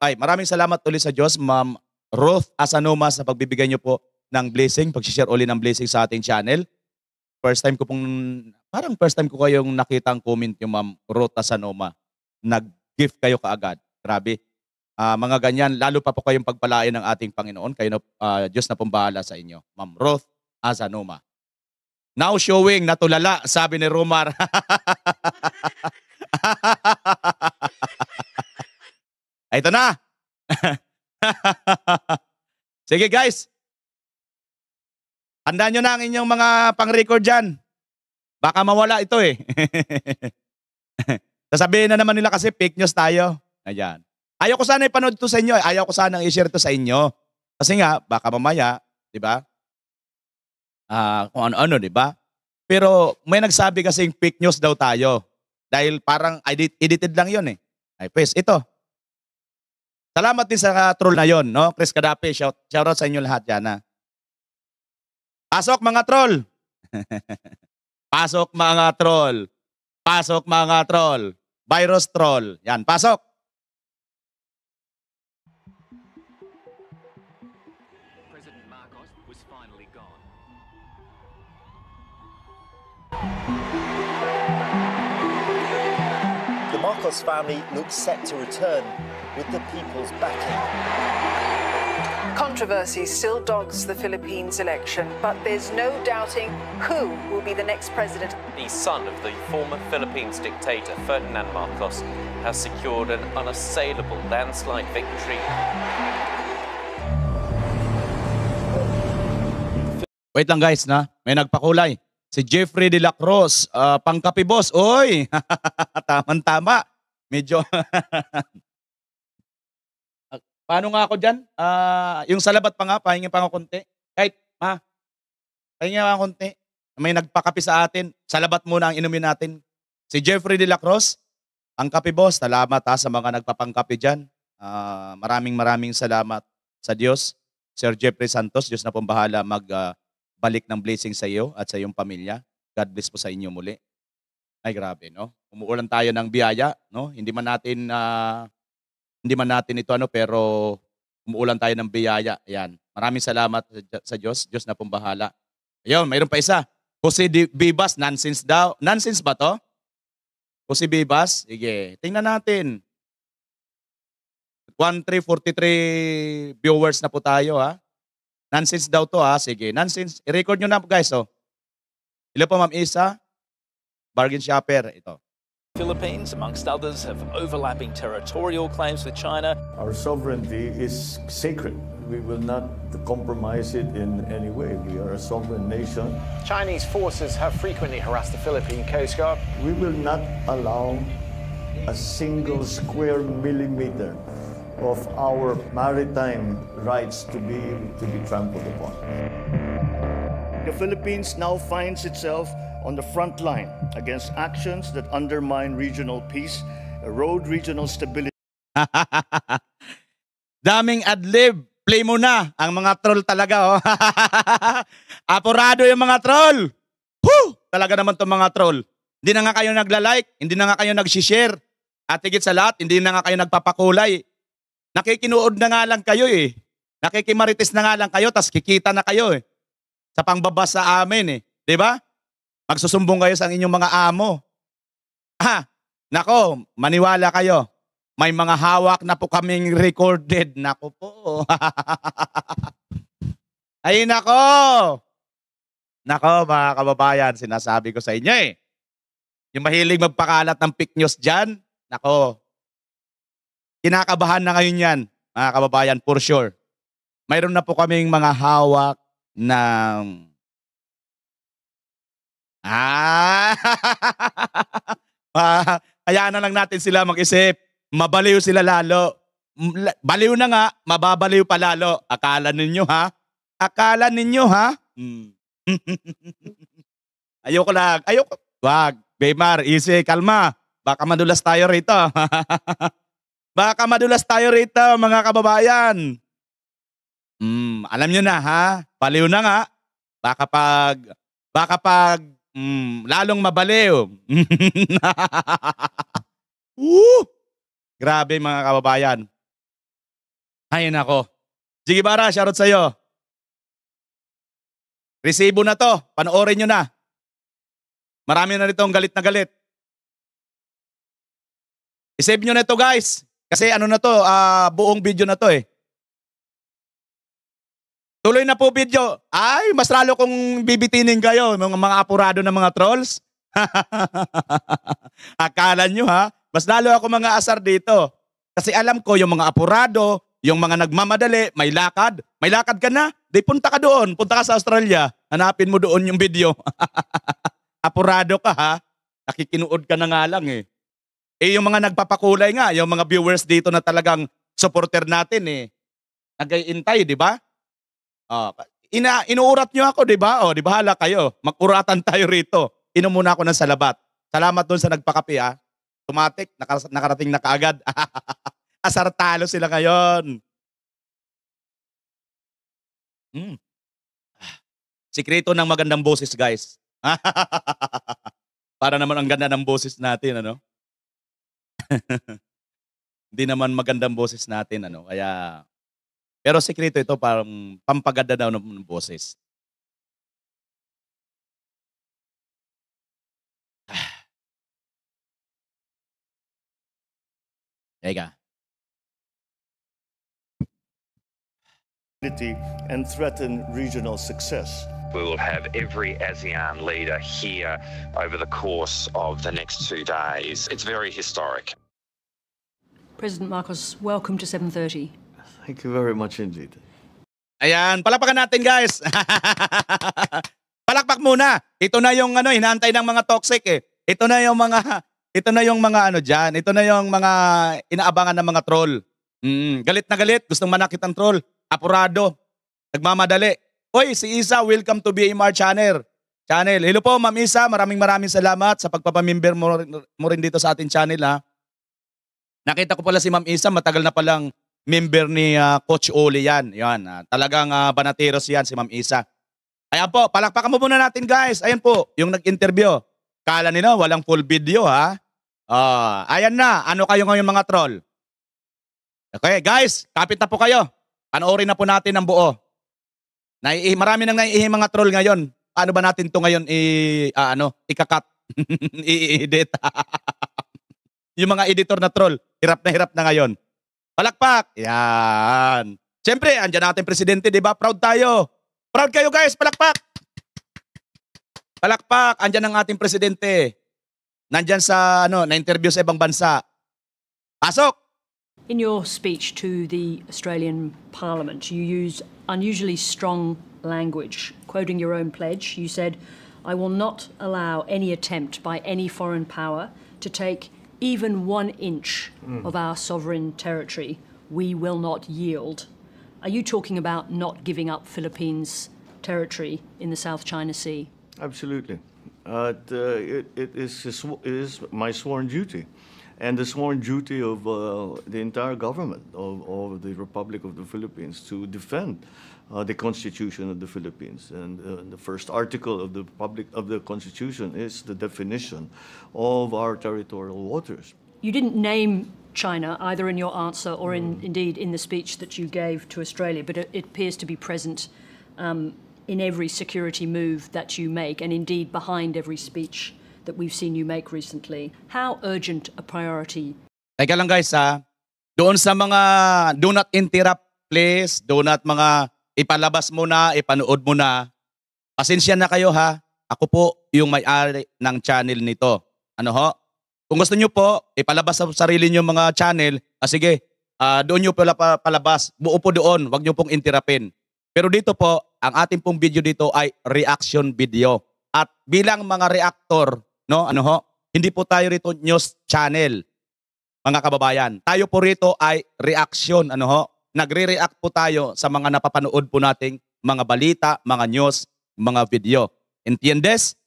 ay, maraming salamat uli sa Diyos Ma'am Ruth Asanuma sa pagbibigay niyo po ng blessing, pag-share uli ng blessing sa ating channel. First time ko pong parang first time ko kayong nakita ang comment yung Ma'am Rota Sanoma. Nag-gift kayo kaagad. Grabe. Uh, mga ganyan, lalo pa po kayong pagpalain ng ating Panginoon. Kayo na, uh, Diyos na pumbahala sa inyo. Ma'am Ruth Azanoma. Now showing, natulala, sabi ni Rumar. Ito na. Sige guys. Handa nyo na ang inyong mga pang-record dyan. Baka mawala ito eh. Sasabihin na naman nila kasi fake news tayo. Ayan. Ayaw ko sana ipanood ito sa inyo. Eh. Ayaw ko sana i-share ito sa inyo. Kasi nga, baka mamaya, di ba? Uh, kung ano-ano, di ba? Pero may nagsabi kasing fake news daw tayo. Dahil parang edit, edited lang yon eh. Ay, pues, ito. Salamat din sa troll na yon, no? Chris Kadapi, shout, shout out sa inyo lahat yan, ha? Pasok mga troll! Pasok mga troll. Pasok mga troll. Virus troll. Yan, pasok. The Marcos family looks set to return with the people's backing. Controversy still dogs the Philippines election, but there's no doubting who will be the next president. The son of the former Philippines dictator Ferdinand Marcos has secured an unassailable landslide victory. Wait lang guys na, may nagpakulay. Si Jeffrey de la Cruz, uh, pangkapi boss. Oy, tama-tama. Medyo Paano nga ako dyan? Uh, yung salabat pa nga, pahingin pa nga konti. Kahit, ma, pahingin pa konti. May nagpakapi sa atin. Salabat muna ang inumin natin. Si Jeffrey De La Cruz, ang kape boss, salamat ha sa mga nagpapangkape dyan. Uh, maraming maraming salamat sa Diyos. Sir Jeffrey Santos, Diyos na pumbahala magbalik uh, ng blessing sa iyo at sa iyong pamilya. God bless po sa inyo muli. Ay grabe, no? Umuulan tayo ng biyaya, no? Hindi man natin uh, hindi man natin ito ano, pero umuulan tayo ng biyaya. Ayan. Maraming salamat sa Diyos. Diyos na pong Ayun, mayroon pa isa. Jose D. Bibas, nonsense daw. Nonsense ba to? Jose Bibas? Sige, tingnan natin. 1343 viewers na po tayo ha. Nonsense daw to ha. Sige, nonsense. I-record nyo na po guys. Oh. Hello po Ma'am Isa. Bargain shopper. Ito. Philippines, amongst others, have overlapping territorial claims with China. Our sovereignty is sacred. We will not compromise it in any way. We are a sovereign nation. Chinese forces have frequently harassed the Philippine Coast Guard. We will not allow a single square millimeter of our maritime rights to be to be trampled upon. The Philippines now finds itself on the front line against actions that undermine regional peace, erode regional stability. Daming adlib. Play mo na. Ang mga troll talaga, oh. Apurado yung mga troll. Whew! Talaga naman tong mga troll. Hindi na nga kayo nagla-like, hindi na nga kayo nag-share. At higit sa lahat, hindi na nga kayo nagpapakulay. Nakikinuod na nga lang kayo eh. Nakikimaritis na nga lang kayo, tas kikita na kayo eh. Sa pangbaba sa amin eh. ba? Diba? Magsusumbong kayo sa inyong mga amo. Ha! nako, maniwala kayo. May mga hawak na po kaming recorded. Nako po. Ay nako. Nako mga kababayan, sinasabi ko sa inyo eh. Yung mahilig magpakalat ng fake news dyan, nako. Kinakabahan na ngayon yan, mga kababayan, for sure. Mayroon na po kaming mga hawak ng Ah! ah, hayaan na lang natin sila mag-isip. Mabaliw sila lalo. Baliw na nga, mababaliw pa lalo. Akala ninyo ha? Akala ninyo ha? Hmm. ayoko lang. Ayoko. Wag. Baymar, easy, kalma. Baka madulas tayo rito. Baka madulas tayo rito, mga kababayan. Mm, alam nyo na ha, paliw na nga. Baka pag, baka pag Mm, lalong mabaleo. Woo! Grabe mga kababayan. Ay nako. Sige Bara, shoutout sa'yo. Resibo na to. Panoorin nyo na. Marami na nito ang galit na galit. I-save nyo na to guys. Kasi ano na to, uh, buong video na to eh. Tuloy na po video. Ay, mas lalo kong bibitinin kayo, mga, mga apurado ng mga trolls. Akala nyo ha, mas lalo ako mga asar dito. Kasi alam ko yung mga apurado, yung mga nagmamadali, may lakad. May lakad ka na, di punta ka doon. Punta ka sa Australia, hanapin mo doon yung video. apurado ka ha, nakikinuod ka na nga lang eh. Eh yung mga nagpapakulay nga, yung mga viewers dito na talagang supporter natin eh. Nagaiintay, di ba? Uh, ina inuurat niyo ako, di ba? Oh, di ba? Hala kayo. Magkuratan tayo rito. Inom muna ako ng salabat. Salamat doon sa nagpakape, ah. Automatic, nakar- nakarating na kaagad. Asartalo sila ngayon. Hmm. Ah, sikreto ng magandang boses, guys. Para naman ang ganda ng boses natin, ano? Hindi naman magandang boses natin, ano? Kaya Pero sekreto ito parang pampaganda daw ng boses. Teka. and threaten regional success. We will have every ASEAN leader here over the course of the next two days. It's very historic. President Marcos, welcome to 730. Thank you very much indeed. Ayan, palapakan natin guys. Palakpak muna. Ito na yung ano, hinantay ng mga toxic eh. Ito na yung mga ito na yung mga ano diyan. Ito na yung mga inaabangan ng mga troll. Mm, galit na galit, gustong manakit ang troll. Apurado. Nagmamadali. Oy, si Isa, welcome to BMR channel. Channel. Hello po, Ma'am Isa. Maraming maraming salamat sa pagpapamimber mo, mo rin dito sa ating channel ha. Nakita ko pala si Ma'am Isa, matagal na palang member ni uh, Coach Ole yan. Yan, uh, talagang uh, banateros yan si Ma'am Isa. Ayan po, palakpakan mo muna natin guys. Ayan po, yung nag-interview. Kala nila walang full video ha. Uh, ayan na, ano kayo ngayon mga troll? Okay guys, kapit na po kayo. Panoorin na po natin ang buo. Nai marami nang naiihi mga troll ngayon. Ano ba natin to ngayon i uh, ano, ikakat, i-edit. yung mga editor na troll, hirap na hirap na ngayon. Palakpak. Yan. Siyempre, andyan natin presidente, di ba? Proud tayo. Proud kayo guys, palakpak. Palakpak, andyan ang ating presidente. Nandyan sa, ano, na-interview sa ibang bansa. Pasok! In your speech to the Australian Parliament, you use unusually strong language. Quoting your own pledge, you said, I will not allow any attempt by any foreign power to take even one inch mm. of our sovereign territory, we will not yield. Are you talking about not giving up Philippines territory in the South China Sea? Absolutely. Uh, it, uh, it, is, it, is, my sworn duty and the sworn duty of uh, the entire government of, of, the Republic of the Philippines to defend uh, the Constitution of the Philippines. And uh, the first article of the public of the Constitution is the definition of our territorial waters. You didn't name China either in your answer or in, mm. indeed in the speech that you gave to Australia, but it, it appears to be present um, in every security move that you make, and indeed behind every speech that we've seen you make recently. How urgent a priority? Teka lang guys ha, doon sa mga do not interrupt please, do not mga ipalabas mo na, ipanood mo na. Pasensya na kayo ha. Ako po yung may-ari ng channel nito. Ano ho? Kung gusto nyo po, ipalabas sa sarili nyo mga channel. Ah, sige, uh, doon nyo pala palabas. Buo po doon. Huwag nyo pong intirapin. Pero dito po, ang ating pong video dito ay reaction video. At bilang mga reactor, no, ano ho, hindi po tayo rito news channel, mga kababayan. Tayo po rito ay reaction, ano ho, nagre-react po tayo sa mga napapanood po nating mga balita, mga news, mga video. Entiendes?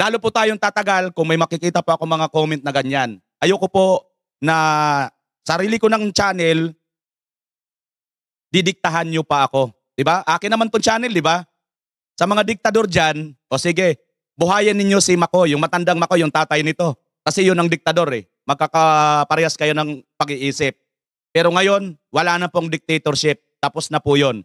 Lalo po tayong tatagal kung may makikita pa ako mga comment na ganyan. Ayoko po na sarili ko ng channel, didiktahan nyo pa ako. Diba? Akin naman po channel, diba? Sa mga diktador dyan, o sige, buhayan ninyo si Mako, yung matandang Mako, yung tatay nito. Kasi yun ang diktador eh. Magkakaparehas kayo ng pag-iisip. Pero ngayon, wala na pong dictatorship. Tapos na po yon.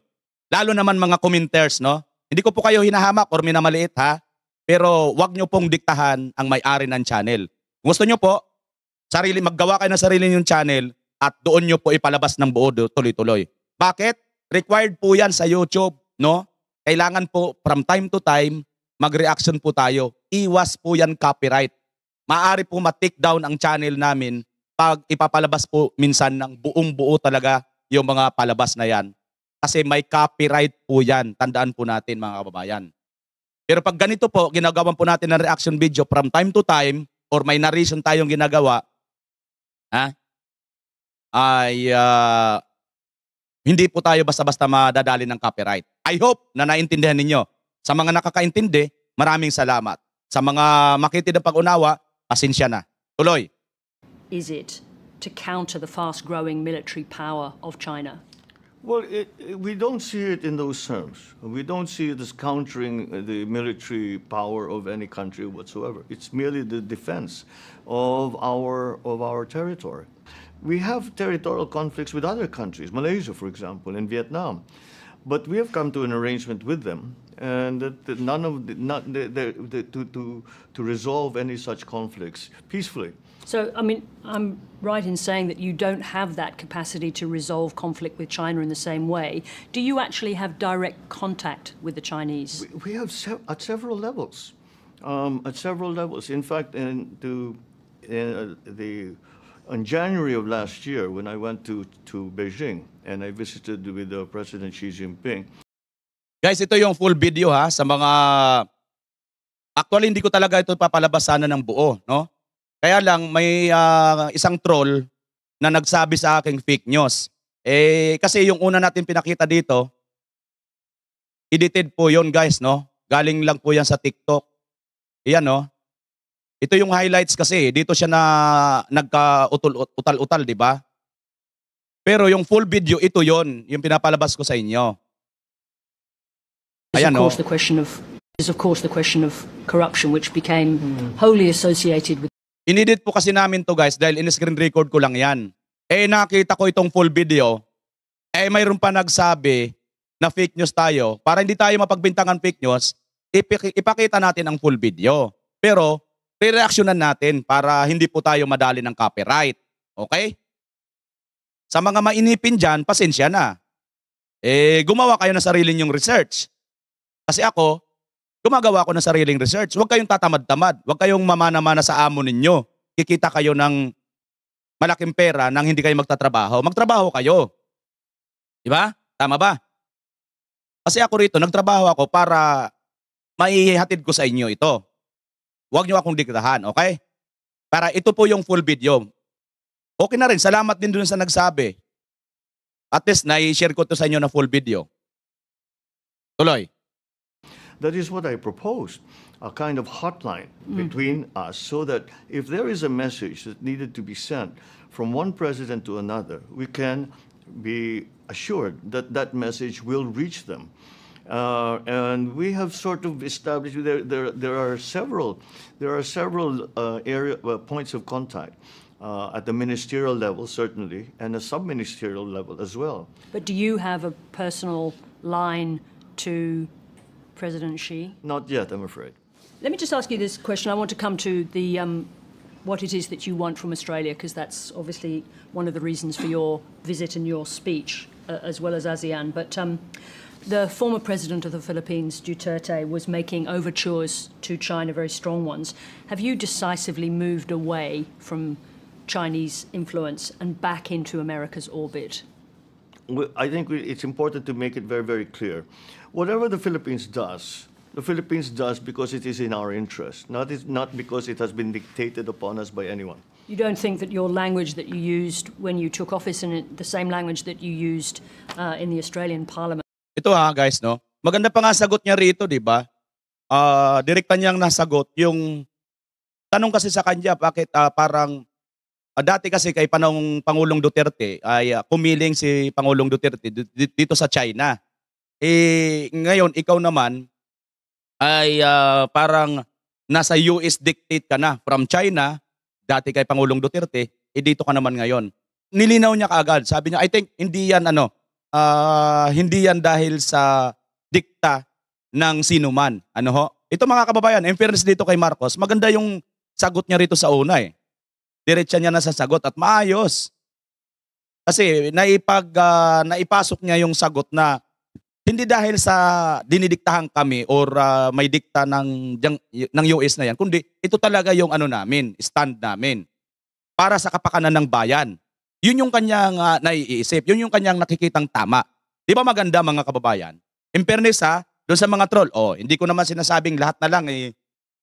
Lalo naman mga commenters, no? Hindi ko po kayo hinahamak or minamaliit, ha? Pero wag nyo pong diktahan ang may-ari ng channel. Kung gusto nyo po, sarili, maggawa kayo ng sarili yung channel at doon nyo po ipalabas ng buo tuloy-tuloy. Bakit? Required po yan sa YouTube, no? Kailangan po from time to time, mag-reaction po tayo. Iwas po yan copyright. Maari po ma-take down ang channel namin pag ipapalabas po minsan ng buong buo talaga yung mga palabas na yan. Kasi may copyright po yan. Tandaan po natin mga kababayan. Pero pag ganito po, ginagawa po natin ng reaction video from time to time or may narration tayong ginagawa, ha? ay uh, hindi po tayo basta-basta madadali ng copyright. I hope na naintindihan ninyo. Sa mga nakakaintindi, maraming salamat. Sa mga makitid na pag-unawa, pasensya na. Tuloy. is it to counter the fast growing military power of China? Well, it, it, we don't see it in those terms. We don't see it as countering uh, the military power of any country whatsoever. It's merely the defense of our, of our territory. We have territorial conflicts with other countries, Malaysia, for example, and Vietnam. But we have come to an arrangement with them, and that, that none of the, not the, the, to, to, to resolve any such conflicts peacefully. So, I mean, I'm right in saying that you don't have that capacity to resolve conflict with China in the same way. Do you actually have direct contact with the Chinese? We, we have se at several levels. Um, at several levels. In fact, in, to, in, uh, the, in January of last year, when I went to, to Beijing and I visited with uh, President Xi Jinping. Guys, ito yung full video ha sa mga... Actually, hindi ko talaga ito papalabasanan ng buo, no? Kaya lang may uh, isang troll na nagsabi sa aking fake news. Eh kasi yung una natin pinakita dito, edited po yon guys, no? Galing lang po yan sa TikTok. Iyan, no? Ito yung highlights kasi, eh. dito siya na nagka-utal-utal, di ba? Pero yung full video, ito yon yung pinapalabas ko sa inyo. Ayan, no? Is of course the question of corruption which became wholly associated with Inedit po kasi namin to guys dahil in-screen record ko lang yan. Eh nakita ko itong full video. Eh mayroon pa nagsabi na fake news tayo. Para hindi tayo mapagbintangan fake news, ipakita natin ang full video. Pero re-reactionan natin para hindi po tayo madali ng copyright. Okay? Sa mga mainipin dyan, pasensya na. Eh, gumawa kayo na sarili niyong research. Kasi ako, gumagawa ako ng sariling research. Huwag kayong tatamad-tamad. Huwag kayong mamana-mana sa amo ninyo. Kikita kayo ng malaking pera nang hindi kayo magtatrabaho. Magtrabaho kayo. Di ba? Tama ba? Kasi ako rito, nagtrabaho ako para maihatid ko sa inyo ito. Huwag niyo akong diktahan, okay? Para ito po yung full video. Okay na rin, salamat din doon sa nagsabi. At least, nai-share ko to sa inyo na full video. Tuloy. That is what I proposed a kind of hotline mm. between us so that if there is a message that needed to be sent from one president to another, we can be assured that that message will reach them. Uh, and we have sort of established there, there, there are several there are several uh, area uh, points of contact uh, at the ministerial level certainly and a sub-ministerial level as well. But do you have a personal line to President Xi? Not yet, I'm afraid. Let me just ask you this question. I want to come to the um, what it is that you want from Australia, because that's obviously one of the reasons for your visit and your speech, uh, as well as ASEAN. But um, the former president of the Philippines, Duterte, was making overtures to China, very strong ones. Have you decisively moved away from Chinese influence and back into America's orbit? Well, I think it's important to make it very, very clear whatever the Philippines does, the Philippines does because it is in our interest, not, is, not because it has been dictated upon us by anyone. You don't think that your language that you used when you took office and it, the same language that you used uh, in the Australian Parliament. Ito ha guys, no? Maganda pa nga sagot niya rito, di ba? Uh, direkta niyang nasagot yung tanong kasi sa kanya, bakit uh, parang uh, dati kasi kay panong Pangulong Duterte ay uh, kumiling si Pangulong Duterte dito sa China. eh ngayon ikaw naman ay uh, parang nasa US dictate ka na from China, dati kay Pangulong Duterte, eh dito ka naman ngayon. Nilinaw niya kaagad. Sabi niya, I think hindi yan ano, uh, hindi yan dahil sa dikta ng sino man. Ano ho? Ito mga kababayan, in fairness dito kay Marcos, maganda yung sagot niya rito sa una eh. Diretsa niya na sa sagot at maayos. Kasi naipag, uh, naipasok niya yung sagot na hindi dahil sa dinidiktahan kami or uh, may dikta ng, ng US na yan, kundi ito talaga yung ano namin, stand namin para sa kapakanan ng bayan. Yun yung kanyang uh, naiisip, yun yung kanyang nakikitang tama. Di ba maganda mga kababayan? In ha, ah, doon sa mga troll, oh, hindi ko naman sinasabing lahat na lang eh,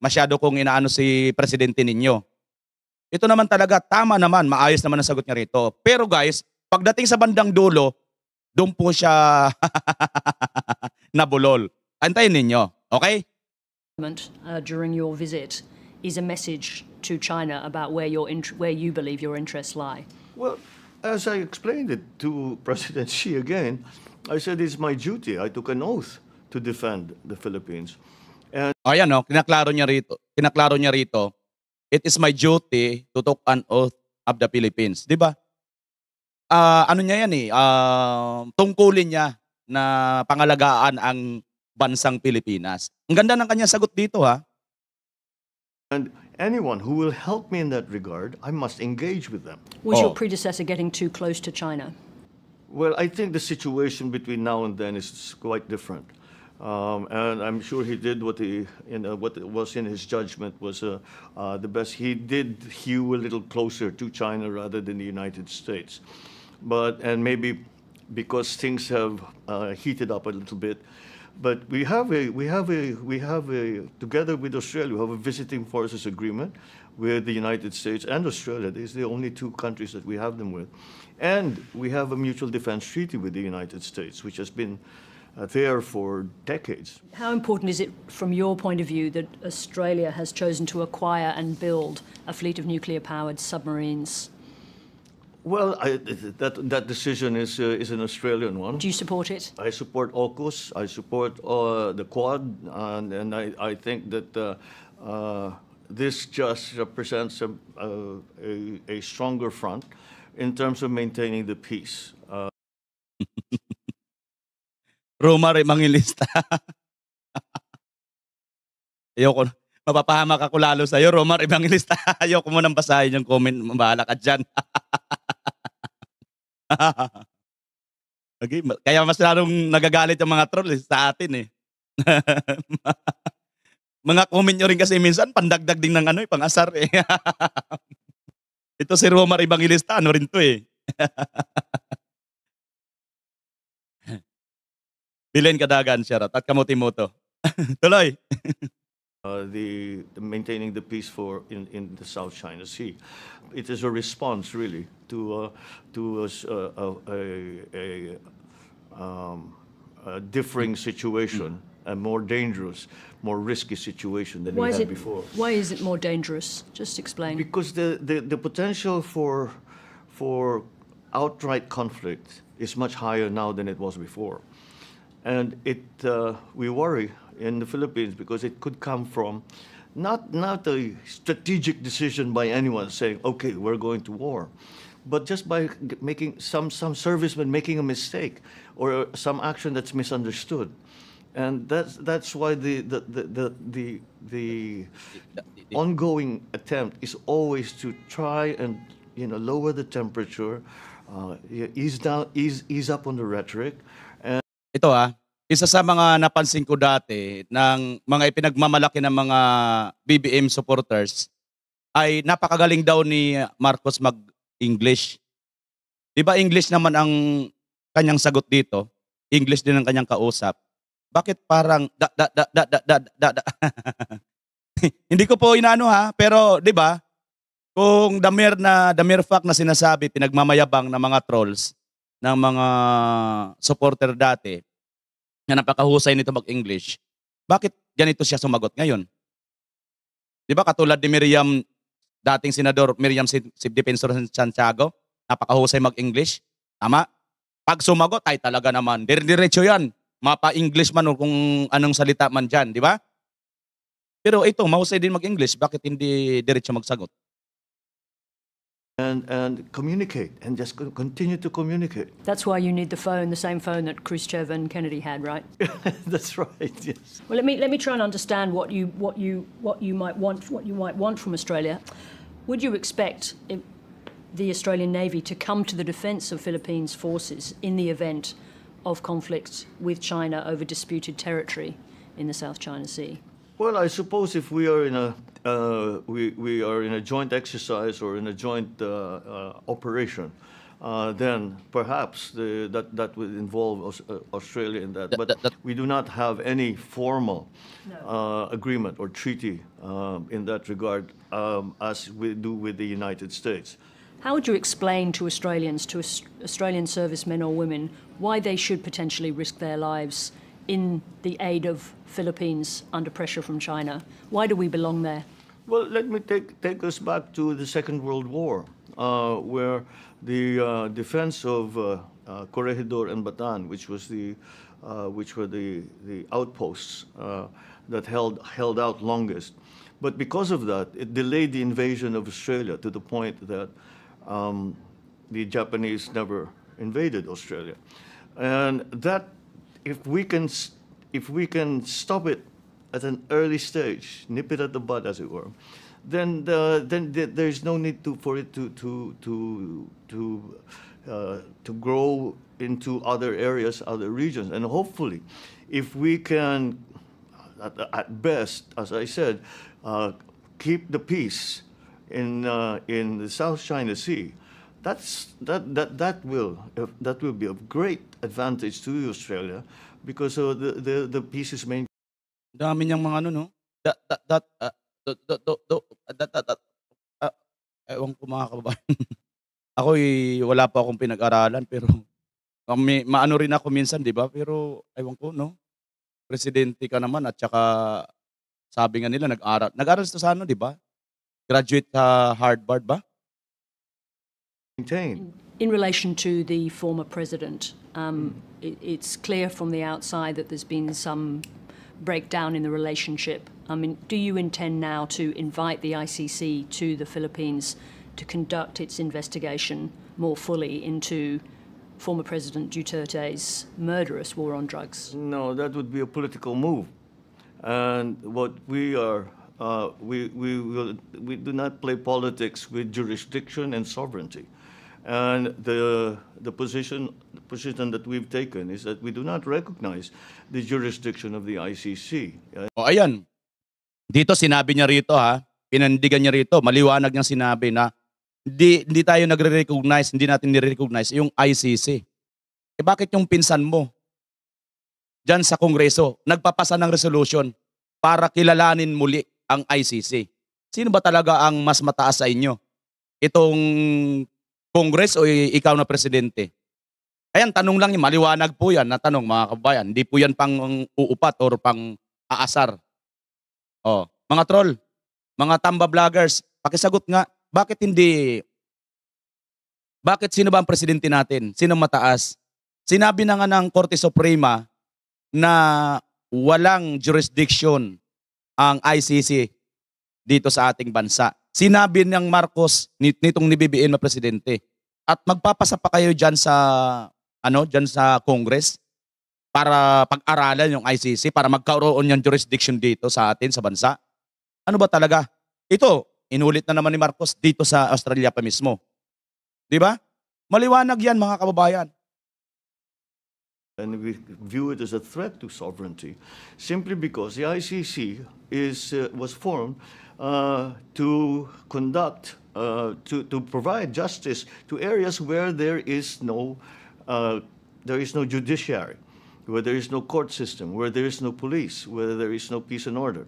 masyado kong inaano si presidente ninyo. Ito naman talaga, tama naman, maayos naman ang sagot niya rito. Pero guys, pagdating sa bandang dulo, doon po siya nabulol. Antayin ninyo, okay? Uh, during your visit is a message to China about where, your where you believe your interests lie. Well, as I explained it to President Xi again, I said it's my duty. I took an oath to defend the Philippines. And Ayan oh, no, kinaklaro niya rito. Kinaklaro niya rito. It is my duty to take an oath of the Philippines, 'di ba? uh, ano niya yan eh, uh, tungkulin niya na pangalagaan ang bansang Pilipinas. Ang ganda ng kanyang sagot dito ha. And anyone who will help me in that regard, I must engage with them. Was oh. your predecessor getting too close to China? Well, I think the situation between now and then is quite different. Um, and I'm sure he did what he, you know, what was in his judgment was uh, uh, the best. He did hew a little closer to China rather than the United States. but and maybe because things have uh, heated up a little bit. But we have a we have a we have a together with Australia we have a visiting forces agreement with the United States and Australia. These are the only two countries that we have them with, and we have a mutual defense treaty with the United States, which has been uh, there for decades. How important is it, from your point of view, that Australia has chosen to acquire and build a fleet of nuclear-powered submarines? Well, I, that, that decision is, uh, is an Australian one. Do you support it? I support AUKUS, I support uh, the Quad, and, and I, I think that uh, uh this just represents a, a, a, stronger front in terms of maintaining the peace. Uh, Roma rin mangilista. Ayoko na. Mapapahamak ako lalo sa'yo, Romar ibang Evangelista. Ayoko mo nang basahin yung comment. Mabahala ka dyan. okay, kaya mas lalong nagagalit yung mga trolls eh, sa atin eh. mga comment nyo rin kasi minsan, pandagdag din ng ano eh, pangasar eh. Ito si Romar Evangelista, ano rin to eh. Bilin kadagan, Sharat, at kamutimoto. Tuloy. Uh, the, the, maintaining the peace for in, in the South China Sea. It is a response really to uh, to a, uh, a, a, um, a differing situation, a more dangerous, more risky situation than why we had it, before. Why is it more dangerous? Just explain. Because the, the, the potential for for outright conflict is much higher now than it was before, and it uh, we worry in the Philippines because it could come from not, not a strategic decision by anyone saying, okay, we're going to war, but just by making some, some serviceman making a mistake or some action that's misunderstood. And that's, that's why the, the, the, the, the ongoing attempt is always to try and you know, lower the temperature, uh, ease, down, ease, ease up on the rhetoric. And Ito ah, isa sa mga napansin ko dati ng mga ipinagmamalaki ng mga BBM supporters ay napakagaling daw ni Marcos mag-English. 'Di ba English naman ang kanyang sagot dito? English din ang kanyang kausap. Bakit parang da da da da da da da, da. Hindi ko po inaano ha, pero 'di ba? Kung the mere na the mere fact na sinasabi pinagmamayabang ng mga trolls ng mga supporter dati, na napakahusay nito mag-English, bakit ganito siya sumagot ngayon? Di ba katulad ni Miriam, dating senador Miriam Sibdepensor Santiago, napakahusay mag-English? Tama? Pag sumagot ay talaga naman, dire-diretso yan. Mapa-English man o kung anong salita man dyan, di ba? Pero ito, mahusay din mag-English, bakit hindi diretso magsagot? and, and communicate and just continue to communicate. That's why you need the phone, the same phone that Khrushchev and Kennedy had, right? That's right. Yes. Well, let me let me try and understand what you what you what you might want what you might want from Australia. Would you expect the Australian Navy to come to the defence of Philippines forces in the event of conflict with China over disputed territory in the South China Sea? Well, I suppose if we are in a uh, we, we are in a joint exercise or in a joint uh, uh, operation, then perhaps the, that, that would involve Aus Australia in that. but we do not have any formal no. agreement or treaty um, in that regard um, as we do with the United States. How would you explain to Australians, to Australian servicemen or women, why they should potentially risk their lives in the aid of Philippines under pressure from China? Why do we belong there? Well, let me take, take us back to the Second World War, uh, where the uh, defense of uh, uh Corregidor and Batan, which was the uh, which were the the outposts uh, that held held out longest, but because of that, it delayed the invasion of Australia to the point that um, the Japanese never invaded Australia, and that if we can if we can stop it at an early stage, nip it at the bud, as it were, then the, then the, there's no need to, for it to to to to uh, to grow into other areas, other regions, and hopefully, if we can, at, at best, as I said, uh, keep the peace in uh, in the South China Sea, that's that that that will that will be of great advantage to Australia because uh, the, the the peace is maintained. Dami niyang mga ano, no? That, that, that, uh, do, do, do, do, that, ah, that, ah, ewan ko mga kababayan. Ako'y wala pa akong pinag-aralan, pero kami, maano rin ako minsan, di ba? Pero, ewan ko, no? Presidente ka naman at saka sabi nga nila, nag-aral. Nag-aral sa ano, di ba? Graduate ka uh, Harvard ba? Maintain. In relation to the former president, um, it, it's clear from the outside that there's been some breakdown in the relationship. I mean, do you intend now to invite the ICC to the Philippines to conduct its investigation more fully into former President Duterte's murderous war on drugs? No, that would be a political move. And what we are, uh, we, we, will, we do not play politics with jurisdiction and sovereignty. And the, the, position, the position that we've taken is that we do not recognize the jurisdiction of the ICC. O oh, ayan, dito sinabi niya rito ha, pinandigan niya rito, maliwanag niya sinabi na hindi, hindi tayo nagre-recognize, hindi natin nire-recognize yung ICC. Eh bakit yung pinsan mo dyan sa Kongreso, nagpapasa ng resolution para kilalanin muli ang ICC? Sino ba talaga ang mas mataas sa inyo? Itong Congress o ikaw na presidente? Ayan, tanong lang yung Maliwanag po yan na tanong, mga kabayan. Hindi po yan pang uupat or pang aasar. Oh, mga troll, mga tamba vloggers, pakisagot nga, bakit hindi, bakit sino ba ang presidente natin? Sino mataas? Sinabi na nga ng Korte Suprema na walang jurisdiction ang ICC dito sa ating bansa sinabi ng Marcos nitong ni BBM na presidente. At magpapasa pa kayo diyan sa ano, diyan sa Congress para pag-aralan yung ICC para magkaroon yung jurisdiction dito sa atin sa bansa. Ano ba talaga? Ito, inulit na naman ni Marcos dito sa Australia pa mismo. 'Di ba? Maliwanag 'yan mga kababayan. And we view it as a threat to sovereignty simply because the ICC is uh, was formed uh, to conduct, uh, to, to provide justice to areas where there is no, uh, there is no judiciary, where there is no court system, where there is no police, where there is no peace and order.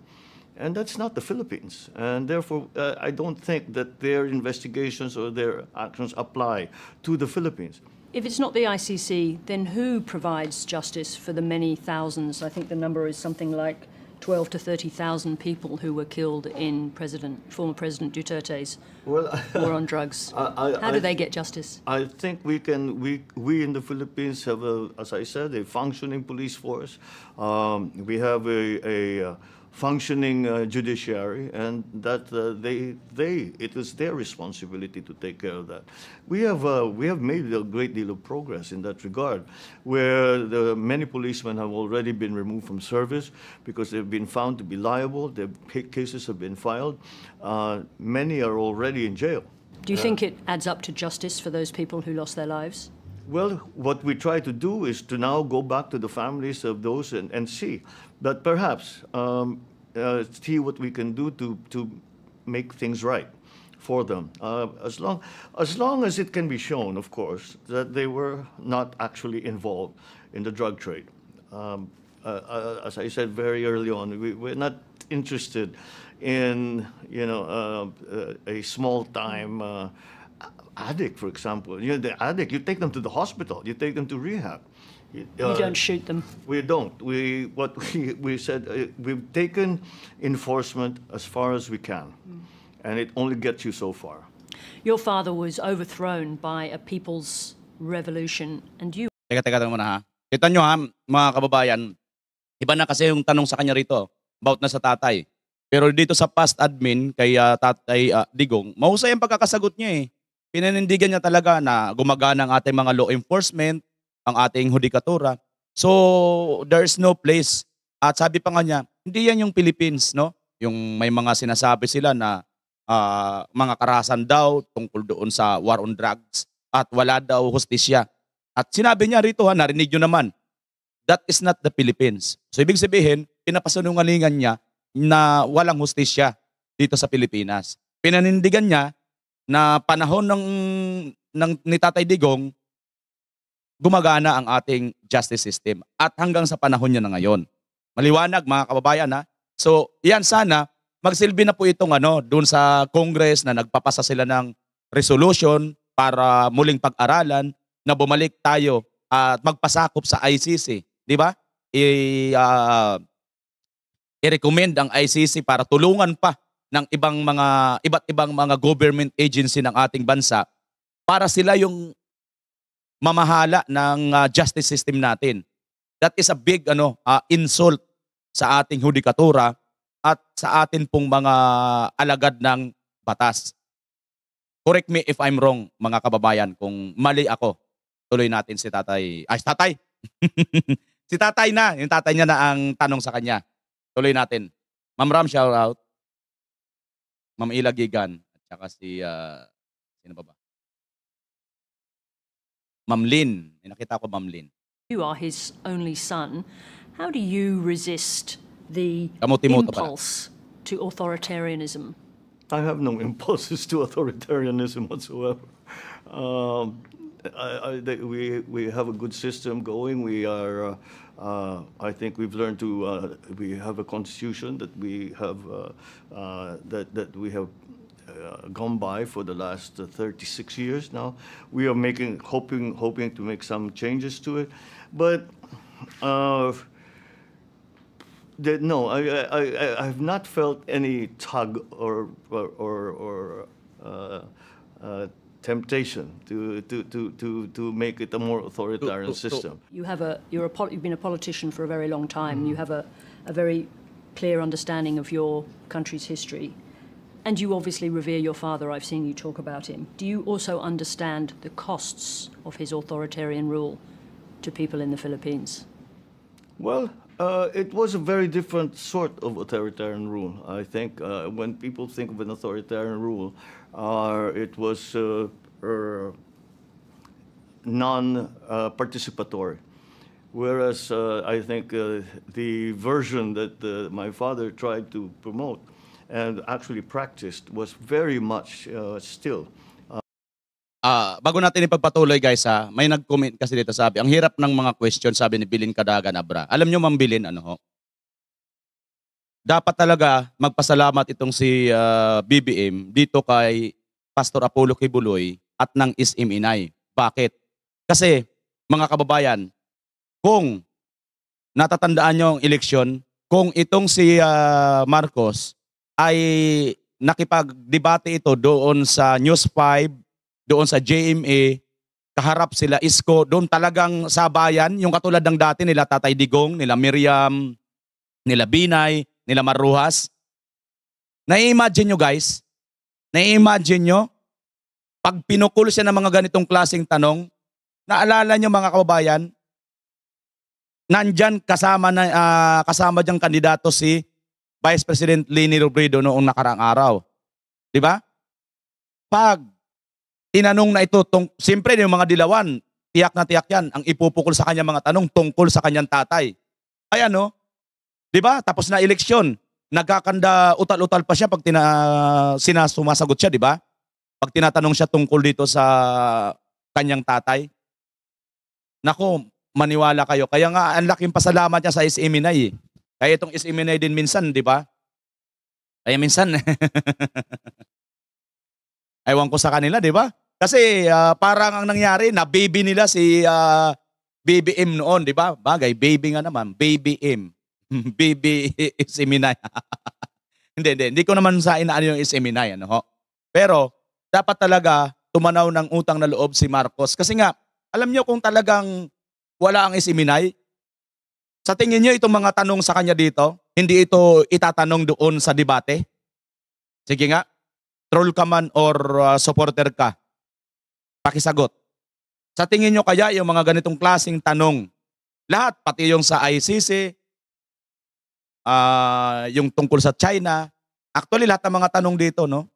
And that's not the Philippines. And therefore, uh, I don't think that their investigations or their actions apply to the Philippines. If it's not the ICC, then who provides justice for the many thousands? I think the number is something like 12 to 30,000 people who were killed in President, former President Duterte's well, war on drugs. I, I, How do I, they get justice? I think we can, we, we in the Philippines have, a, as I said, a functioning police force. Um, we have a, a, a uh, functioning uh, judiciary, and that uh, they they it is their responsibility to take care of that. We have uh, we have made a great deal of progress in that regard, where the many policemen have already been removed from service because they've been found to be liable. Their cases have been filed. Uh, many are already in jail. Do you uh, think it adds up to justice for those people who lost their lives? Well, what we try to do is to now go back to the families of those and, and see but perhaps um, uh, see what we can do to, to make things right for them. Uh, as, long, as long as it can be shown, of course, that they were not actually involved in the drug trade. Um, uh, uh as I said very early on, we, we're not interested in you know uh, a small time uh, addict, for example. You know, the addict, you take them to the hospital, you take them to rehab You uh, don't shoot them. We don't. We what we, we said uh, we've taken enforcement as far as we can, mm. and it only gets you so far. Your father was overthrown by a people's revolution, and you. Teka, teka, teka muna ha. Kita nyo ha, mga kababayan, iba na kasi yung tanong sa kanya rito, about na sa tatay. Pero dito sa past admin, kay uh, tatay uh, Digong, mahusay ang pagkakasagot niya eh. Pinanindigan niya talaga na gumagana ang ating mga law enforcement, ang ating hudikatura. So, there's no place. At sabi pa nga niya, hindi yan yung Philippines, no? Yung may mga sinasabi sila na uh, mga karasan daw tungkol doon sa war on drugs at wala daw hostisya. At sinabi niya rito, ha, narinig nyo naman, that is not the Philippines. So, ibig sabihin, pinapasanungalingan niya na walang hostisya dito sa Pilipinas. Pinanindigan niya na panahon ng, ng ni Tatay Digong, gumagana ang ating justice system at hanggang sa panahon niya na ngayon. Maliwanag mga kababayan ha. So yan sana magsilbi na po itong ano doon sa Congress na nagpapasa sila ng resolution para muling pag-aralan na bumalik tayo at magpasakop sa ICC, di ba? I uh, i-recommend ang ICC para tulungan pa ng ibang mga iba't ibang mga government agency ng ating bansa para sila yung mamahala ng uh, justice system natin. That is a big ano uh, insult sa ating hudikatura at sa atin pong mga alagad ng batas. Correct me if I'm wrong, mga kababayan, kung mali ako. Tuloy natin si tatay. Ay, si tatay! si tatay na. Yung tatay niya na ang tanong sa kanya. Tuloy natin. Ma'am Ram, shout out. Ma'am Ila Gigan. At saka si, uh, sino ba ba? May nakita ko You are his only son. How do you resist the impulse to authoritarianism? I have no impulses to authoritarianism whatsoever. Um, I, I, they, we, we have a good system going. We are, uh, uh, I think we've learned to, uh, we have a constitution that we have, uh, uh, that, that we have uh, gone by for the last uh, 36 years now. We are making, hoping, hoping to make some changes to it, but. Uh, no, I, I, I, have not felt any tug or, or, or, or uh, uh, temptation to, to, to, to, to make it a more authoritarian oh, oh, system. You have a, you're a you've been a politician for a very long time. Mm. You have a, a very clear understanding of your country's history. And you obviously revere your father. I've seen you talk about him. Do you also understand the costs of his authoritarian rule to people in the Philippines? Well, uh, it was a very different sort of authoritarian rule, I think. Uh, when people think of an authoritarian rule, uh, it was uh, er, non-participatory. Whereas uh, I think uh, the version that my father tried to promote and actually practiced was very much uh, still. Uh, uh, bago natin ipagpatuloy guys ha, may nag-comment kasi dito sabi, ang hirap ng mga question sabi ni Bilin Kadagan Abra. Alam nyo Ma'am Bilin ano ho? Dapat talaga magpasalamat itong si uh, ah, BBM dito kay Pastor Apollo Kibuloy at ng SM Inay. Bakit? Kasi mga kababayan, kung natatandaan nyo ang eleksyon, kung itong si uh, Marcos ay nakipagdebate ito doon sa News 5, doon sa JMA, kaharap sila Isko, doon talagang sabayan, yung katulad ng dati nila Tatay Digong, nila Miriam, nila Binay, nila Maruhas. na imagine nyo guys, na imagine nyo, pag pinukul siya ng mga ganitong klaseng tanong, naalala nyo mga kababayan, nandyan kasama, na, uh, kasama diyang kandidato si Vice President Leni Robredo noong nakaraang araw. Di ba? Pag tinanong na ito, tung, siyempre yung mga dilawan, tiyak na tiyak yan, ang ipupukol sa kanya mga tanong tungkol sa kanyang tatay. Ay ano? di ba? Tapos na eleksyon, nagkakanda utal-utal pa siya pag tina, sinasumasagot siya, di ba? Pag tinatanong siya tungkol dito sa kanyang tatay. Nako, maniwala kayo. Kaya nga, ang laking pasalamat niya sa SM Inay. Eh. Kaya itong isiminay din minsan, di ba? Kaya minsan, Ewan ko sa kanila, di ba? Kasi uh, parang ang nangyari, na baby nila si uh, Baby M noon, di ba? Bagay, baby nga naman, Baby M. baby Isiminay. hindi, hindi. Hindi ko naman sa inaano yung Isiminay. Ano, ho? Pero, dapat talaga tumanaw ng utang na loob si Marcos. Kasi nga, alam niyo kung talagang wala ang Isiminay, sa tingin niyo itong mga tanong sa kanya dito, hindi ito itatanong doon sa debate? Sige nga, troll ka man or uh, supporter ka, pakisagot. Sa tingin niyo kaya yung mga ganitong klasing tanong, lahat, pati yung sa ICC, uh, ah, yung tungkol sa China, actually lahat ng mga tanong dito, no?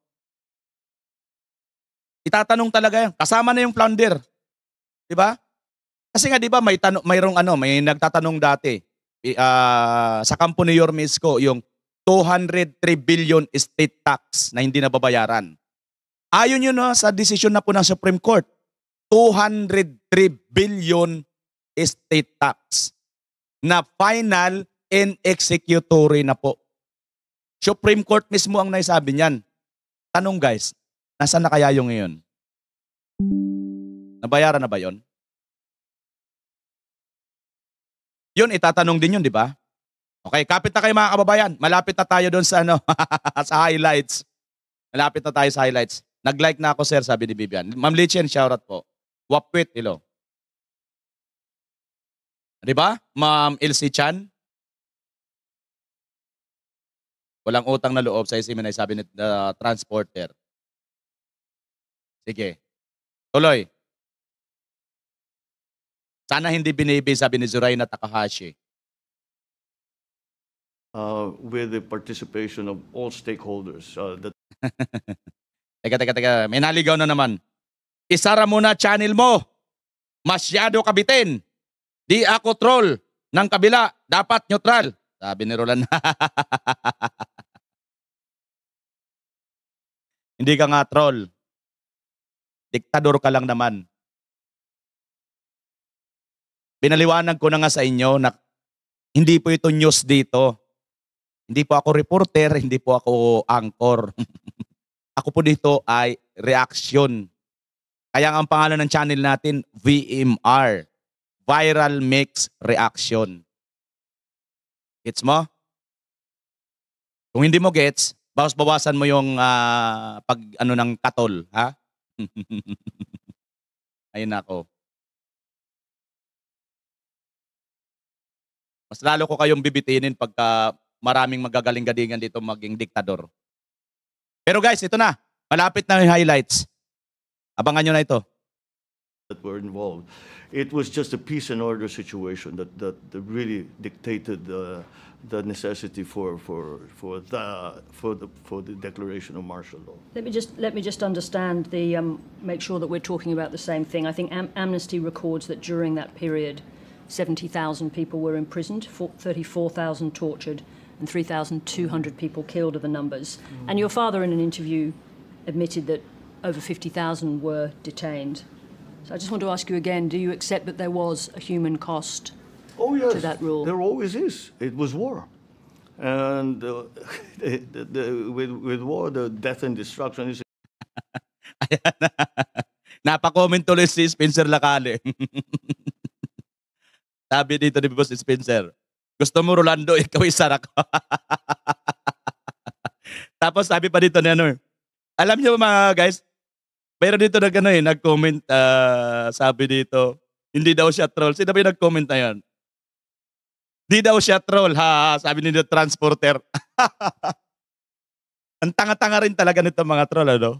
Itatanong talaga yan. Kasama na yung flounder. Di ba? Kasi nga 'di ba may tanong mayroong ano, may nagtatanong dati uh, sa kampo ni Yormisco yung 203 billion state tax na hindi nababayaran. Ayon yun no, ah, sa desisyon na po ng Supreme Court, 203 billion state tax na final and executory na po. Supreme Court mismo ang naisabi niyan. Tanong guys, nasa na kaya yung ngayon? Nabayaran na ba yon? Yun, itatanong din yun, di ba? Okay, kapit na kayo mga kababayan. Malapit na tayo doon sa, ano, sa highlights. Malapit na tayo sa highlights. Nag-like na ako, sir, sabi ni Bibian. Ma'am Lichen, shoutout po. Wapwit, hello. Di ba, Ma'am Elsie Chan? Walang utang na loob sa ay sabi ni uh, transporter. Sige. Tuloy. Sana hindi binibig sabi ni Zuray na Takahashi. Uh, with the participation of all stakeholders. Uh, that... teka, teka, teka. May naligaw na naman. Isara mo na channel mo. Masyado kabitin. Di ako troll ng kabila. Dapat neutral. Sabi ni Roland. Hindi ka nga troll. Diktador ka lang naman. Pinaliwanag ko na nga sa inyo na hindi po ito news dito. Hindi po ako reporter, hindi po ako anchor. ako po dito ay reaction. Kaya ang pangalan ng channel natin, VMR. Viral Mix Reaction. Gets mo? Kung hindi mo gets, bawas-bawasan mo yung uh, pag ano ng katol, ha? Ayun ako. Mas lalo ko kayong bibitinin pagka maraming magagaling-galingan dito maging diktador. Pero guys, ito na. Malapit na yung highlights. Abangan nyo na ito. That were involved. It was just a peace and order situation that, that, that really dictated the, the necessity for, for, for, the, for, the, for the declaration of martial law. Let me just, let me just understand the, um, make sure that we're talking about the same thing. I think Am Amnesty records that during that period, 70,000 people were imprisoned, 34,000 tortured, and 3,200 people killed are the numbers. Mm. And your father, in an interview, admitted that over 50,000 were detained. So I just want to ask you again do you accept that there was a human cost oh, yes, to that rule? There always is. It was war. And uh, the, the, the, with, with war, the death and destruction is. Ayan si Spencer Lacale. Sabi dito ni Boss Spencer, gusto mo Rolando, ikaw isa isarak. Tapos sabi pa dito ni ano, eh, alam niyo mga guys, mayroon dito na gano'n eh, nag-comment, uh, sabi dito, hindi daw siya troll. Sino ba yung nag-comment na yan? Hindi daw siya troll, ha? Sabi ni the transporter. Ang tanga-tanga rin talaga nito mga troll, ano?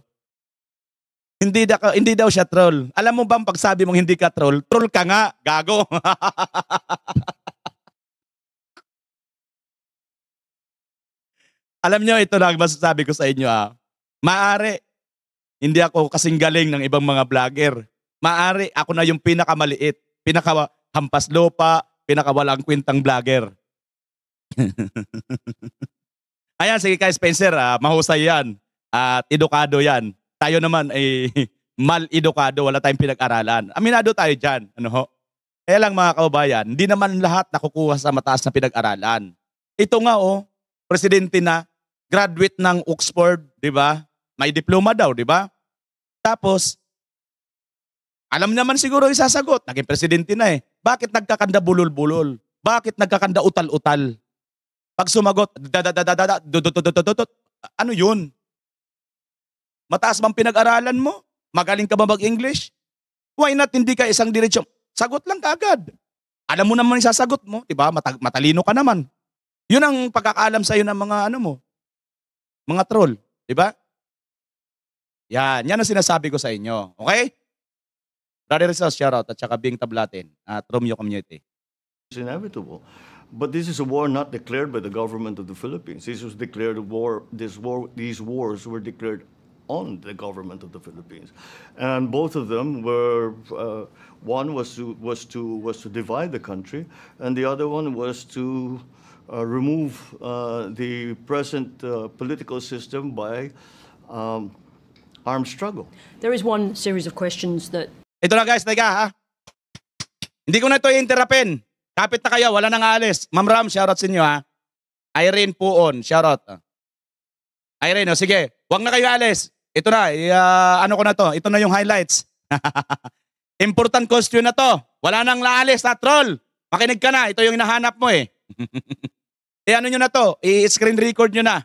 Hindi, da, hindi daw siya troll. Alam mo ba ang pagsabi mong hindi ka troll? Troll ka nga, gago. Alam nyo, ito lang masasabi ko sa inyo ah. Maari, hindi ako kasing galing ng ibang mga vlogger. Maari, ako na yung pinakamaliit, pinakahampas lupa, pinakawalang kwintang vlogger. Ayan, sige kay Spencer, ah, mahusay yan. At edukado yan tayo naman ay mal-edukado, wala tayong pinag-aralan. Aminado tayo dyan. Ano ho? Kaya lang mga kababayan, hindi naman lahat nakukuha sa mataas na pinag-aralan. Ito nga oh, presidente na, graduate ng Oxford, di ba? May diploma daw, di ba? Tapos, alam naman siguro isasagot, naging presidente na eh. Bakit nagkakanda bulol-bulol? Bakit nagkakanda utal-utal? Pag sumagot, ano yun? Mataas bang pinag-aralan mo? Magaling ka ba mag-English? Why not hindi ka isang diretsyo? Sagot lang kaagad. Alam mo naman yung sasagot mo, di ba? matalino ka naman. Yun ang pagkakaalam sa'yo ng mga ano mo, mga troll, di ba? Yan, yan ang sinasabi ko sa inyo. Okay? Brother Rizal, shout out at saka Bing Tablatin at Romeo Community. It's inevitable. But this is a war not declared by the government of the Philippines. This was declared a war. This war, these wars were declared on the government of the Philippines. And both of them were, uh, one was to, was, to, was to divide the country, and the other one was to uh, remove uh, the present uh, political system by um, armed struggle. There is one series of questions that... Ito na guys, taga ha. Hindi ko na to interrupin. Kapit na kayo, wala nang alis. Ma'am Ram, shoutout sa inyo ha. Irene Puon, shoutout. Irene, oh, sige, wag na kayo alis. Ito na, uh, ano ko na to? Ito na yung highlights. Important question na to. Wala nang laalis na ah, troll. Makinig ka na, ito yung hinahanap mo eh. e ano nyo na to? I-screen record nyo na.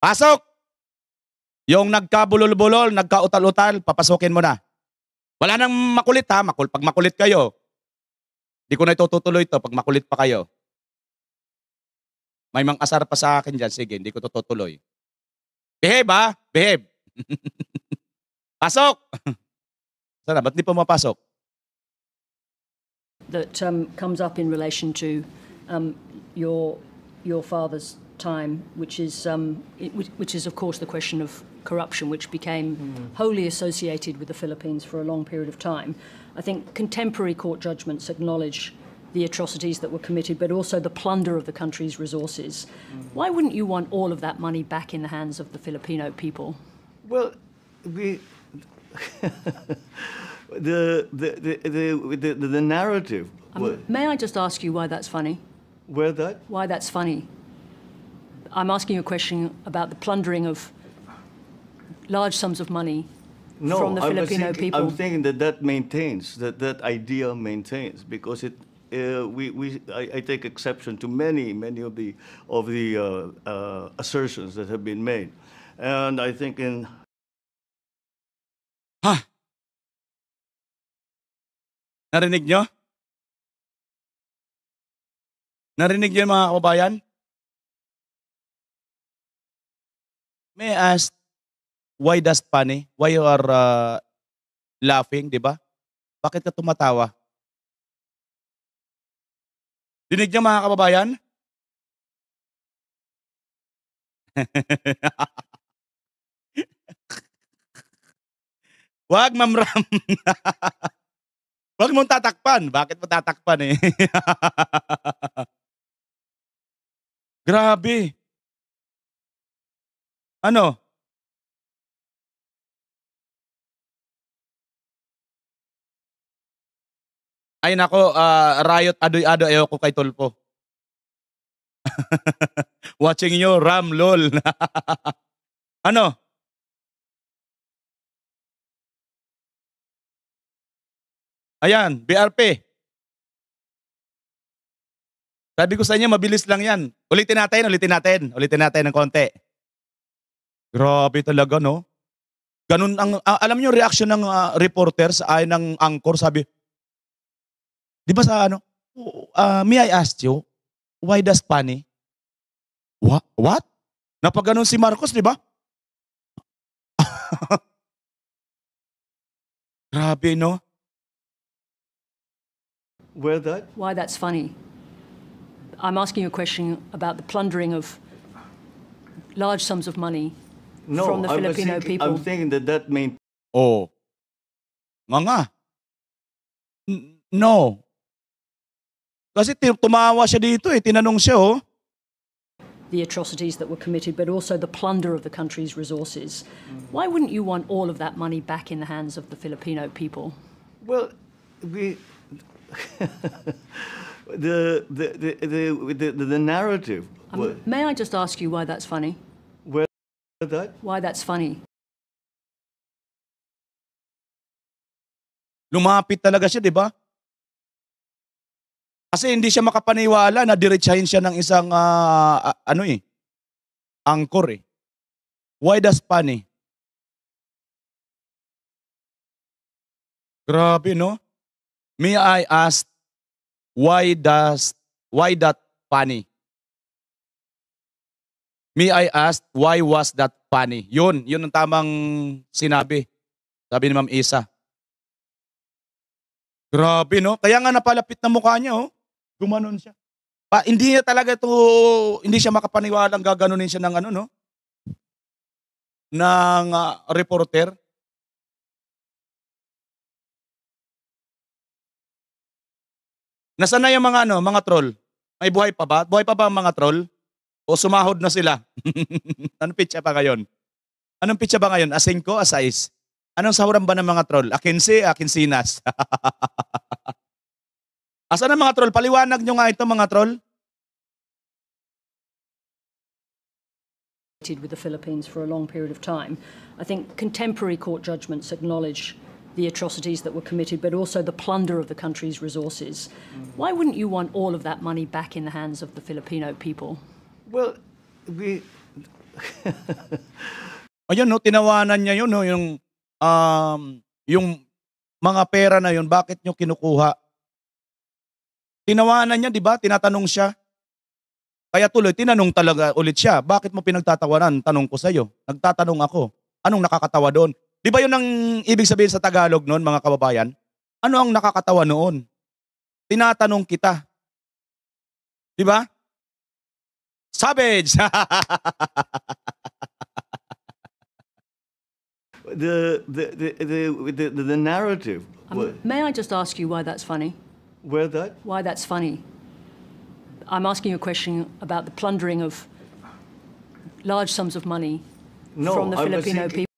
Pasok! Yung nagkabulol-bulol, nagkautal-utal, papasukin mo na. Wala nang makulit ha, Makul pag makulit kayo. Hindi ko na ito tutuloy to pag makulit pa kayo. May mang asar pa sa akin dyan, sige, hindi ko tutuloy. Behave ha, ah. behave. Pasok! Sana, ba't di pumapasok? That um, comes up in relation to um, your, your father's time, which is, um, it, which is, of course, the question of corruption, which became mm. wholly associated with the Philippines for a long period of time. I think contemporary court judgments acknowledge the atrocities that were committed, but also the plunder of the country's resources. Why wouldn't you want all of that money back in the hands of the Filipino people? Well, we. the, the, the, the, narrative. Um, may I just ask you why that's funny? Where that? Why that's funny. I'm asking you a question about the plundering of large sums of money no, from the Filipino thinking, people. I'm thinking that that maintains, that that idea maintains, because it uh, we, we, I, I, take exception to many, many of the, of the uh, uh, assertions that have been made. And I think in... Ha! Huh. Narinig nyo? Narinig nyo mga kababayan? May I ask, why does funny? Why you are uh, laughing, di ba? Bakit ka tumatawa? Dinig niya mga kababayan? Wag, Ma'am Ram. Wag mong tatakpan. Bakit mo tatakpan eh? Grabe. Ano? Ay nako, uh, riot adoy-adoy ayoko kay Tulpo. Watching you, Ram, lol. ano? Ayan, BRP. Sabi ko sa inyo, mabilis lang yan. Ulitin natin, ulitin natin. Ulitin natin ng konti. Grabe talaga, no? Ganun ang, uh, alam niyo reaction ng uh, ah, reporter sa ay ng anchor, sabi, Di ba sa ano? Uh, may I ask you, why does Pani? What? What? Napaganon si Marcos, di ba? Grabe, no? Where that? Why that's funny. I'm asking you a question about the plundering of large sums of money no, from the I Filipino thinking, people. I'm thinking that that means. Oh. Nga nga. N no. Kasi tumawa siya dito eh, tinanong siya oh. The atrocities that were committed, but also the plunder of the country's resources. Why wouldn't you want all of that money back in the hands of the Filipino people? Well, we. the, the, the, the, the, narrative. Um, may I just ask you why that's funny? Where that? Why that's funny. Lumapit talaga siya, di ba? Kasi hindi siya makapaniwala na diretsahin siya ng isang uh, ano eh, angkor eh. Why does funny? Grabe no? May I ask, why does, why that funny? May I ask, why was that funny? Yun, yun ang tamang sinabi. Sabi ni Ma'am Isa. Grabe no? Kaya nga napalapit na mukha niya oh. Gumanon siya. Pa, hindi niya talaga ito, hindi siya makapaniwala makapaniwalang gaganunin siya ng ano, no? Ng uh, reporter. Nasaan na yung mga ano, mga troll? May buhay pa ba? Buhay pa ba ang mga troll? O sumahod na sila? Anong pitsa pa ngayon? Anong pitsa ba ngayon? Asin ko, asais? Anong sahuran ba ng mga troll? Akinsi, akinsinas. Asan ang mga troll? Paliwanag nyo nga ito mga troll. with the Philippines for a long period of time. I think contemporary court judgments acknowledge the atrocities that were committed, but also the plunder of the country's resources. Mm-hmm. Why wouldn't you want all of that money back in the hands of the Filipino people? Well, we... Ayun, no, tinawanan niya yun, no, yung, um, yung mga pera na yun, bakit nyo kinukuha? Tinawanan niya, di ba? Tinatanong siya. Kaya tuloy, tinanong talaga ulit siya, bakit mo pinagtatawanan? Tanong ko sa'yo. Nagtatanong ako, anong nakakatawa doon? Di ba yun ang ibig sabihin sa Tagalog noon, mga kababayan? Ano ang nakakatawa noon? Tinatanong kita. Di ba? Savage! the, the, the, the, the, the narrative. Um, may I just ask you why that's funny? Where that? Why that's funny. I'm asking you a question about the plundering of large sums of money no, from the I Filipino thinking, people.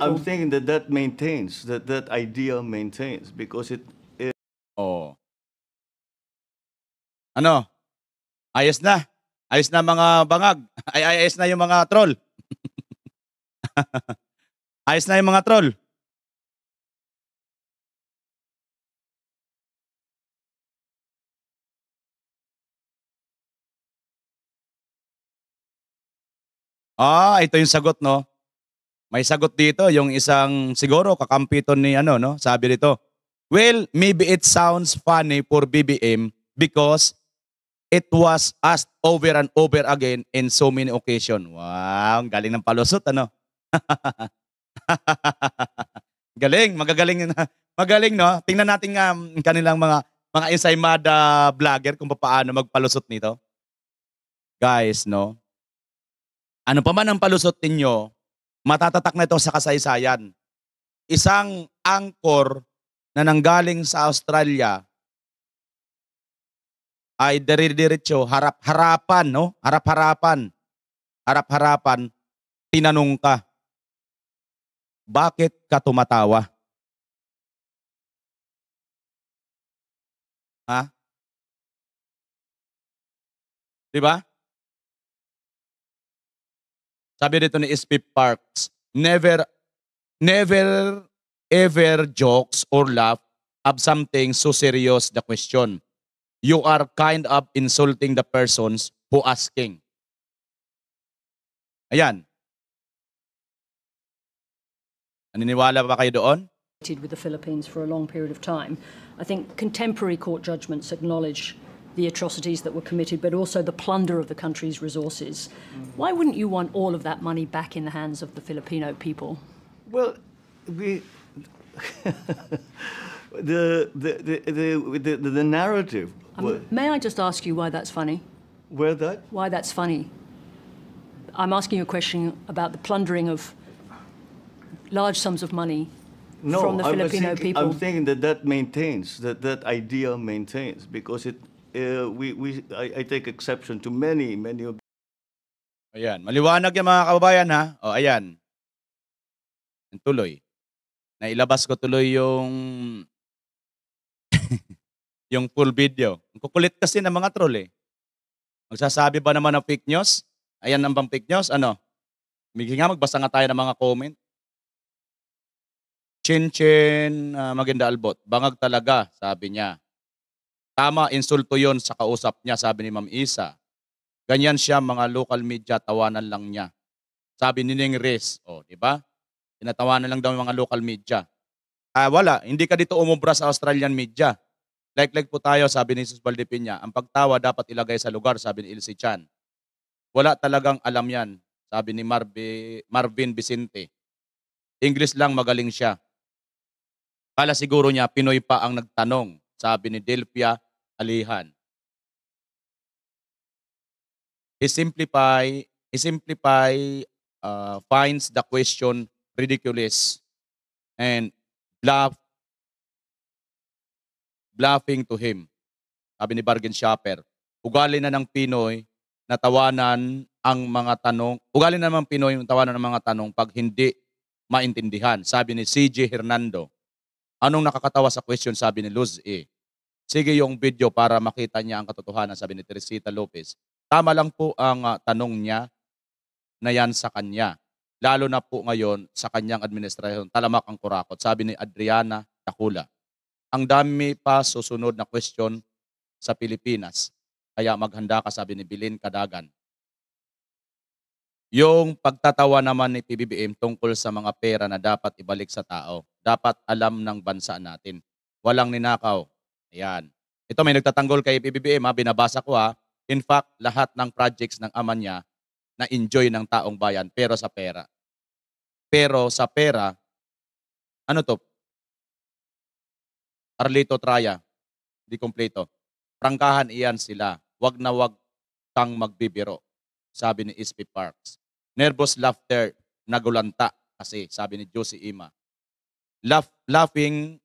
I'm thinking that that maintains, that that idea maintains because it. it oh. Ano? Ayos na. Ayos na mga bangag. Ay, ayos na yung mga troll. ayos na yung mga troll. Ah, ito yung sagot, no? May sagot dito, yung isang siguro kakampito ni ano, no? Sabi dito, well, maybe it sounds funny for BBM because it was asked over and over again in so many occasions. Wow, ang galing ng palusot, ano? galing, magagaling na. Magaling, no? Tingnan natin nga mm, kanilang mga mga ensaymada vlogger kung paano magpalusot nito. Guys, no? Ano pa man ang palusot ninyo, matatatak na ito sa kasaysayan. Isang angkor na nanggaling sa Australia ay diridiretso, harap-harapan, no? Harap-harapan. Harap-harapan, tinanong ka, bakit ka tumatawa? Ha? Di ba? Sabi dito ni S.P. Parks, never, never, ever jokes or laugh of something so serious the question. You are kind of insulting the persons who asking. Ayan. Naniniwala ba kayo doon? with the Philippines for a long period of time. I think contemporary court judgments acknowledge the atrocities that were committed, but also the plunder of the country's resources. Why wouldn't you want all of that money back in the hands of the Filipino people? Well, we. the, the, the, the, the narrative. Um, may I just ask you why that's funny? Where that? Why that's funny. I'm asking you a question about the plundering of large sums of money no, from the Filipino thinking, people. I'm thinking that that maintains, that that idea maintains, because it uh, we, we, I, I take exception to many, many of Ayan, maliwanag yan mga kababayan ha. O ayan. Tuloy. Nailabas ko tuloy yung yung full video. Ang kukulit kasi ng mga troll eh. Magsasabi ba naman ng fake news? Ayan ang bang fake news? Ano? Miging nga, magbasa nga tayo ng mga comment. Chin Chin uh, ah, Maganda Albot, bangag talaga, sabi niya. Tama, insulto yon sa kausap niya, sabi ni Ma'am Isa. Ganyan siya, mga local media, tawanan lang niya. Sabi ni Ning Riz, o, oh, di ba? Tinatawanan lang daw mga local media. Ah, wala, hindi ka dito umubra sa Australian media. Like-like po tayo, sabi ni Jesus Valdipiña. Ang pagtawa dapat ilagay sa lugar, sabi ni Ilse Chan. Wala talagang alam yan, sabi ni Marvi, Marvin Vicente. English lang magaling siya. Kala siguro niya, Pinoy pa ang nagtanong sa Benidelphia, Alihan. He simplify, he simplify uh, finds the question ridiculous and bluff, bluffing to him. Sabi ni Bargain Shopper, ugali na ng Pinoy na tawanan ang mga tanong, ugali na ng Pinoy na tawanan ng mga tanong pag hindi maintindihan. Sabi ni CJ Hernando, anong nakakatawa sa question? Sabi ni Luz E sige yung video para makita niya ang katotohanan, sabi ni Teresita Lopez. Tama lang po ang uh, tanong niya na yan sa kanya. Lalo na po ngayon sa kanyang administrasyon, talamak ang kurakot, sabi ni Adriana Takula. Ang dami pa susunod na question sa Pilipinas. Kaya maghanda ka, sabi ni Bilin Kadagan. Yung pagtatawa naman ni PBBM tungkol sa mga pera na dapat ibalik sa tao, dapat alam ng bansa natin. Walang ninakaw, Ayan. Ito may nagtatanggol kay PBBM ha, binabasa ko ha. In fact, lahat ng projects ng ama niya na enjoy ng taong bayan pero sa pera. Pero sa pera, ano to? Arlito Traya, di kompleto. Prangkahan iyan sila. Wag na wag kang magbibiro, sabi ni Ispi Parks. Nervous laughter, nagulanta kasi, sabi ni Josie Ima. Laugh, laughing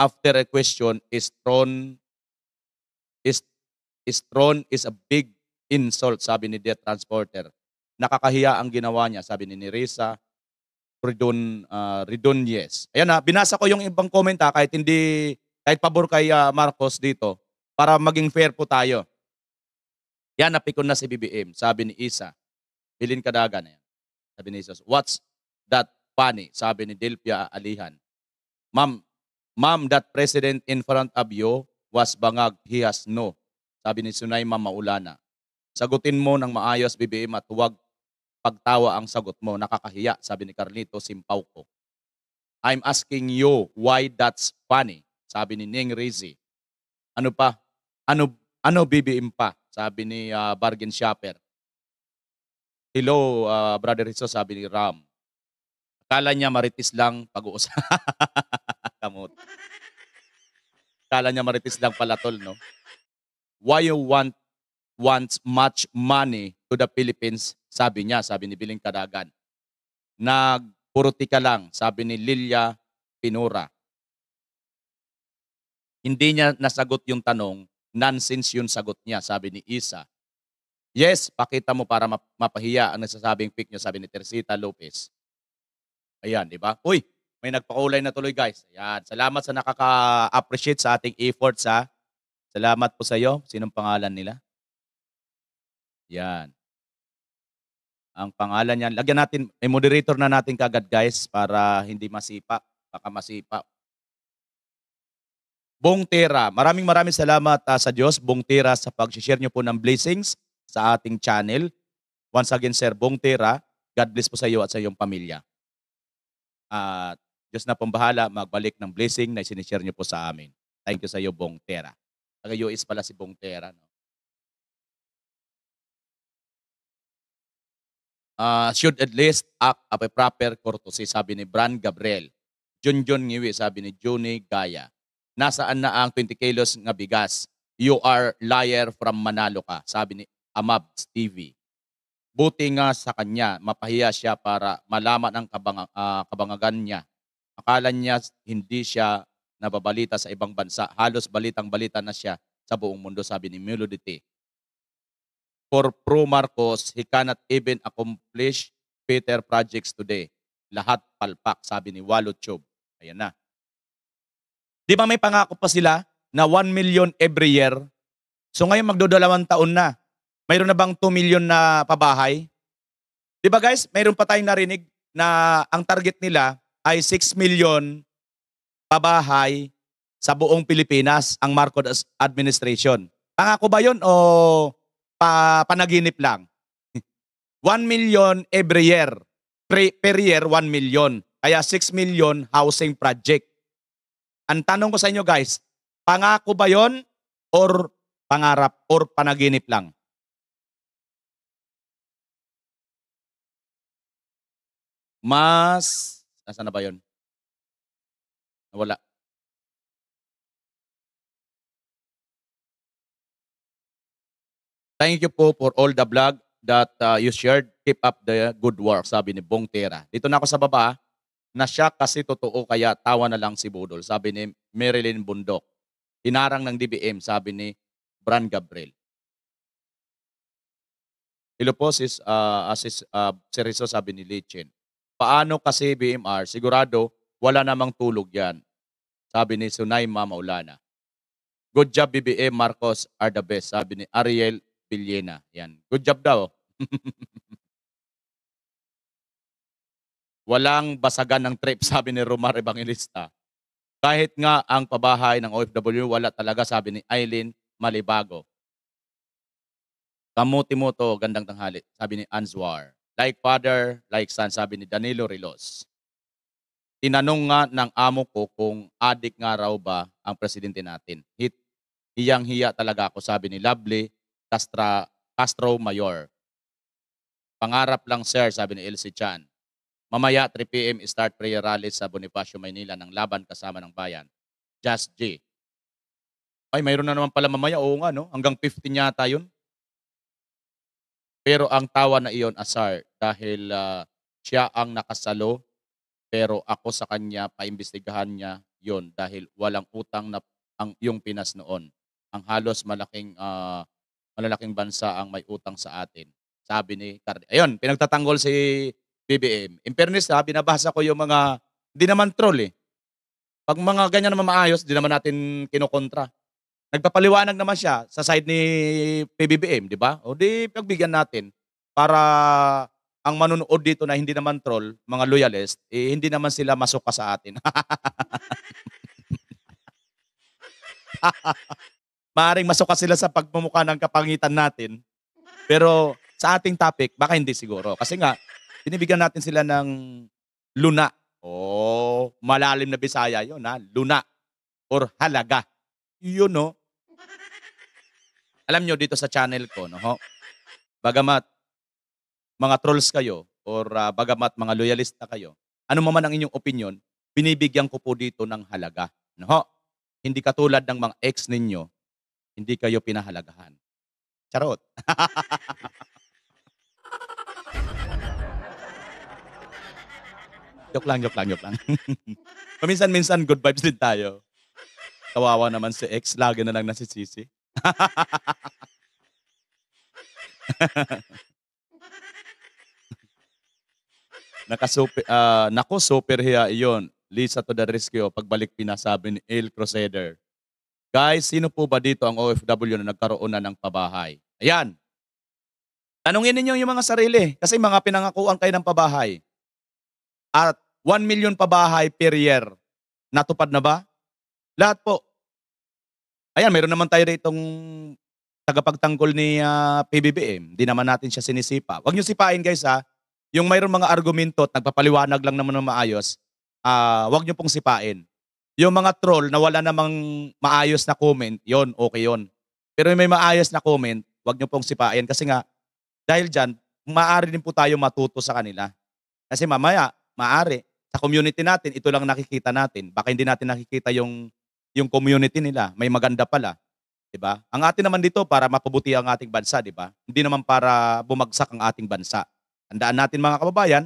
after a question is thrown is is thrown is a big insult, sabi ni Death Transporter. Nakakahiya ang ginawa niya, sabi ni Neresa Ridon uh, ah, yes. Ayan na, binasa ko yung ibang comment ah, kahit hindi, kahit pabor kay uh, Marcos dito, para maging fair po tayo. Yan, napikon na si BBM, sabi ni Isa. Bilin Kadaga na yan. Sabi ni Isa, what's that funny? Sabi ni Delpia Alihan. Ma'am, Ma'am, that president in front of you was bangag. He has no. Sabi ni Sunay Ma'am Maulana. Sagutin mo ng maayos, BBM, at huwag pagtawa ang sagot mo. Nakakahiya, sabi ni Carlito Simpaw ko. I'm asking you why that's funny, sabi ni Ning Rizzi. Ano pa? Ano, ano BBM pa? Sabi ni uh, ah, Bargain Shopper. Hello, uh, Brother Rizzo, sabi ni Ram. Kala niya maritis lang pag-uusap. Kamot. Kala niya maritis lang pala tol, no? Why you want wants much money to the Philippines, sabi niya, sabi ni Biling Kadagan. Nagpuruti ka lang, sabi ni Lilia Pinura. Hindi niya nasagot yung tanong, nonsense yung sagot niya, sabi ni Isa. Yes, pakita mo para mapahiya ang nasasabing pick niyo, sabi ni Teresita Lopez. Ayan, di ba? Uy, may nagpakulay na tuloy guys. Ayan, salamat sa nakaka-appreciate sa ating efforts ha. Salamat po sa iyo. Sinong pangalan nila? Yan. Ang pangalan niyan, lagyan natin, may moderator na natin kagad guys para hindi masipa. Baka masipa. Bong Tera, maraming maraming salamat uh, sa Diyos, Bong Tera, sa pag-share niyo po ng blessings sa ating channel. Once again, Sir Bong Tera, God bless po sa iyo at sa iyong pamilya at uh, Diyos na pambahala magbalik ng blessing na sinishare niyo po sa amin. Thank you sa iyo, Bong Tera. Taga-US pala si Bong Tera. No? Uh, should at least act of a proper courtesy, sabi ni Bran Gabriel. Junjun Ngiwi, sabi ni Juni Gaya. Nasaan na ang 20 kilos nga bigas? You are liar from Manalo ka, sabi ni Amab TV. Buti nga sa kanya, mapahiya siya para malaman ang kabang, uh, ah, kabangagan niya. Akala niya hindi siya nababalita sa ibang bansa. Halos balitang-balita na siya sa buong mundo, sabi ni Melody For pro Marcos, he cannot even accomplish Peter projects today. Lahat palpak, sabi ni Walo Chob. Ayan na. Di ba may pangako pa sila na 1 million every year? So ngayon magdodalawang taon na mayroon na bang 2 million na pabahay? Di ba guys, mayroon pa tayong narinig na ang target nila ay 6 million pabahay sa buong Pilipinas ang Marcos administration. Pangako ba yon o pa, panaginip lang? 1 million every year. Pre, per year, 1 million. Kaya 6 million housing project. Ang tanong ko sa inyo guys, pangako ba yon or pangarap or panaginip lang? mas, nasa na ba yun? Nawala. Thank you po for all the vlog that uh, you shared. Keep up the good work, sabi ni Bong Tera. Dito na ako sa baba, ah. na siya kasi totoo kaya tawa na lang si Budol, sabi ni Marilyn Bundok. Hinarang ng DBM, sabi ni Bran Gabriel. Hello po, sis, uh, uh sis uh, Seriso, sabi ni Lichin. Paano kasi BMR, sigurado wala namang tulog yan. Sabi ni Sunayma Maulana. Good job BBM, Marcos are the best. Sabi ni Ariel Villena. Yan. Good job daw. Walang basagan ng trip, sabi ni Romar Evangelista. Kahit nga ang pabahay ng OFW, wala talaga, sabi ni Eileen Malibago. Kamuti mo to, gandang tanghali, sabi ni Answar like father, like son, sabi ni Danilo Rilos. Tinanong nga ng amo ko kung adik nga raw ba ang presidente natin. Hit, hiyang-hiya talaga ako, sabi ni Lovely Castra, Castro Mayor. Pangarap lang sir, sabi ni Elsie Chan. Mamaya 3 p.m. start prayer rally sa Bonifacio, Maynila ng laban kasama ng bayan. Just J. Ay, mayroon na naman pala mamaya. Oo nga, no? Hanggang 15 yata yun. Pero ang tawa na iyon, Asar, dahil uh, siya ang nakasalo, pero ako sa kanya, paimbestigahan niya yon dahil walang utang na ang yung Pinas noon. Ang halos malaking uh, malalaking bansa ang may utang sa atin. Sabi ni Cardi. Ayun, pinagtatanggol si BBM. In fairness ha, binabasa ko yung mga, hindi naman troll eh. Pag mga ganyan naman maayos, hindi naman natin kinokontra. Nagpapaliwanag naman siya sa side ni PBBM, di ba? O di pagbigyan natin para ang manonood dito na hindi naman troll, mga loyalist, eh, hindi naman sila masuka sa atin. Maring masuka sila sa pagmumukha ng kapangitan natin. Pero sa ating topic, baka hindi siguro. Kasi nga, binibigyan natin sila ng luna. Oh, malalim na Bisaya yon ha. Luna or halaga. Yun no, alam nyo dito sa channel ko, no? Ho? Bagamat mga trolls kayo or uh, bagamat mga loyalista kayo, ano man ang inyong opinion, binibigyan ko po dito ng halaga. No? Ho? Hindi katulad ng mga ex ninyo, hindi kayo pinahalagahan. Charot. joke lang, joke lang, joke lang. Paminsan-minsan good vibes din tayo. Kawawa naman si ex, lagi na lang nasisisi. Nakasuper, uh, ah, nako, superhiya iyon. Lisa to the rescue. Pagbalik pinasabi ni El Crusader. Guys, sino po ba dito ang OFW na nagkaroon na ng pabahay? Ayan. Tanungin ninyo yung mga sarili kasi mga pinangakuan kayo ng pabahay. At 1 million pabahay per year. Natupad na ba? Lahat po. Ayan, meron naman tayo itong tagapagtanggol ni uh, ah, PBBM. Eh. Hindi naman natin siya sinisipa. Huwag niyo sipain guys ha. Yung mayroong mga argumento at nagpapaliwanag lang naman ng maayos, uh, huwag niyo pong sipain. Yung mga troll na wala namang maayos na comment, yon okay yon. Pero yung may maayos na comment, huwag niyo pong sipain. Kasi nga, dahil dyan, maaari din po tayo matuto sa kanila. Kasi mamaya, maaari, sa community natin, ito lang nakikita natin. Baka hindi natin nakikita yung yung community nila. May maganda pala. 'di ba? Ang atin naman dito para mapabuti ang ating bansa, 'di ba? Hindi naman para bumagsak ang ating bansa. Tandaan natin mga kababayan,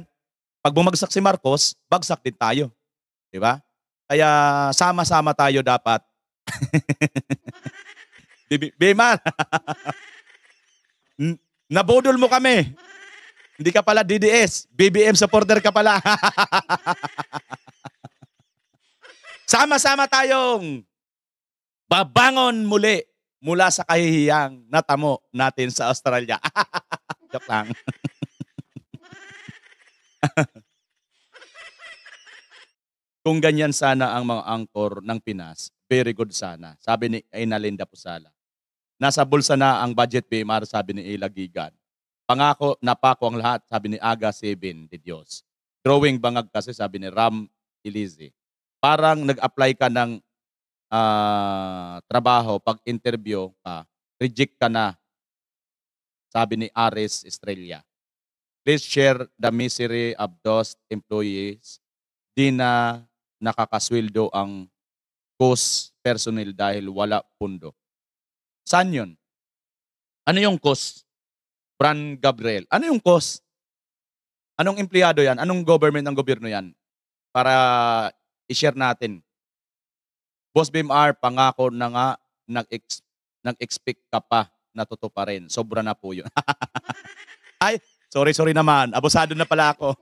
pag bumagsak si Marcos, bagsak din tayo. 'Di ba? Kaya sama-sama tayo dapat. Di Biman. Nabodol mo kami. Hindi ka pala DDS, BBM supporter ka pala. Sama-sama tayong babangon muli mula sa kahihiyang natamo natin sa Australia. Joke lang. Kung ganyan sana ang mga angkor ng Pinas, very good sana. Sabi ni Ainalinda Pusala. Nasa bulsa na ang budget PMR, sabi ni Ila Gigan. Pangako, napako ang lahat, sabi ni Aga Sebin, di Diyos. Drawing bangag kasi, sabi ni Ram Elize parang nag-apply ka ng uh, trabaho, pag interview ka, reject ka na. Sabi ni Aris Estrella. Please share the misery of those employees di na nakakasweldo ang cost personnel dahil wala pundo. San yun? Ano yung cost? Fran Gabriel. Ano yung cost? Anong empleyado yan? Anong government ng gobyerno yan? Para i-share natin. Boss BMR, pangako na nga, nag expect ka pa na totoo pa rin. Sobra na po yun. Ay, sorry, sorry naman. Abusado na pala ako.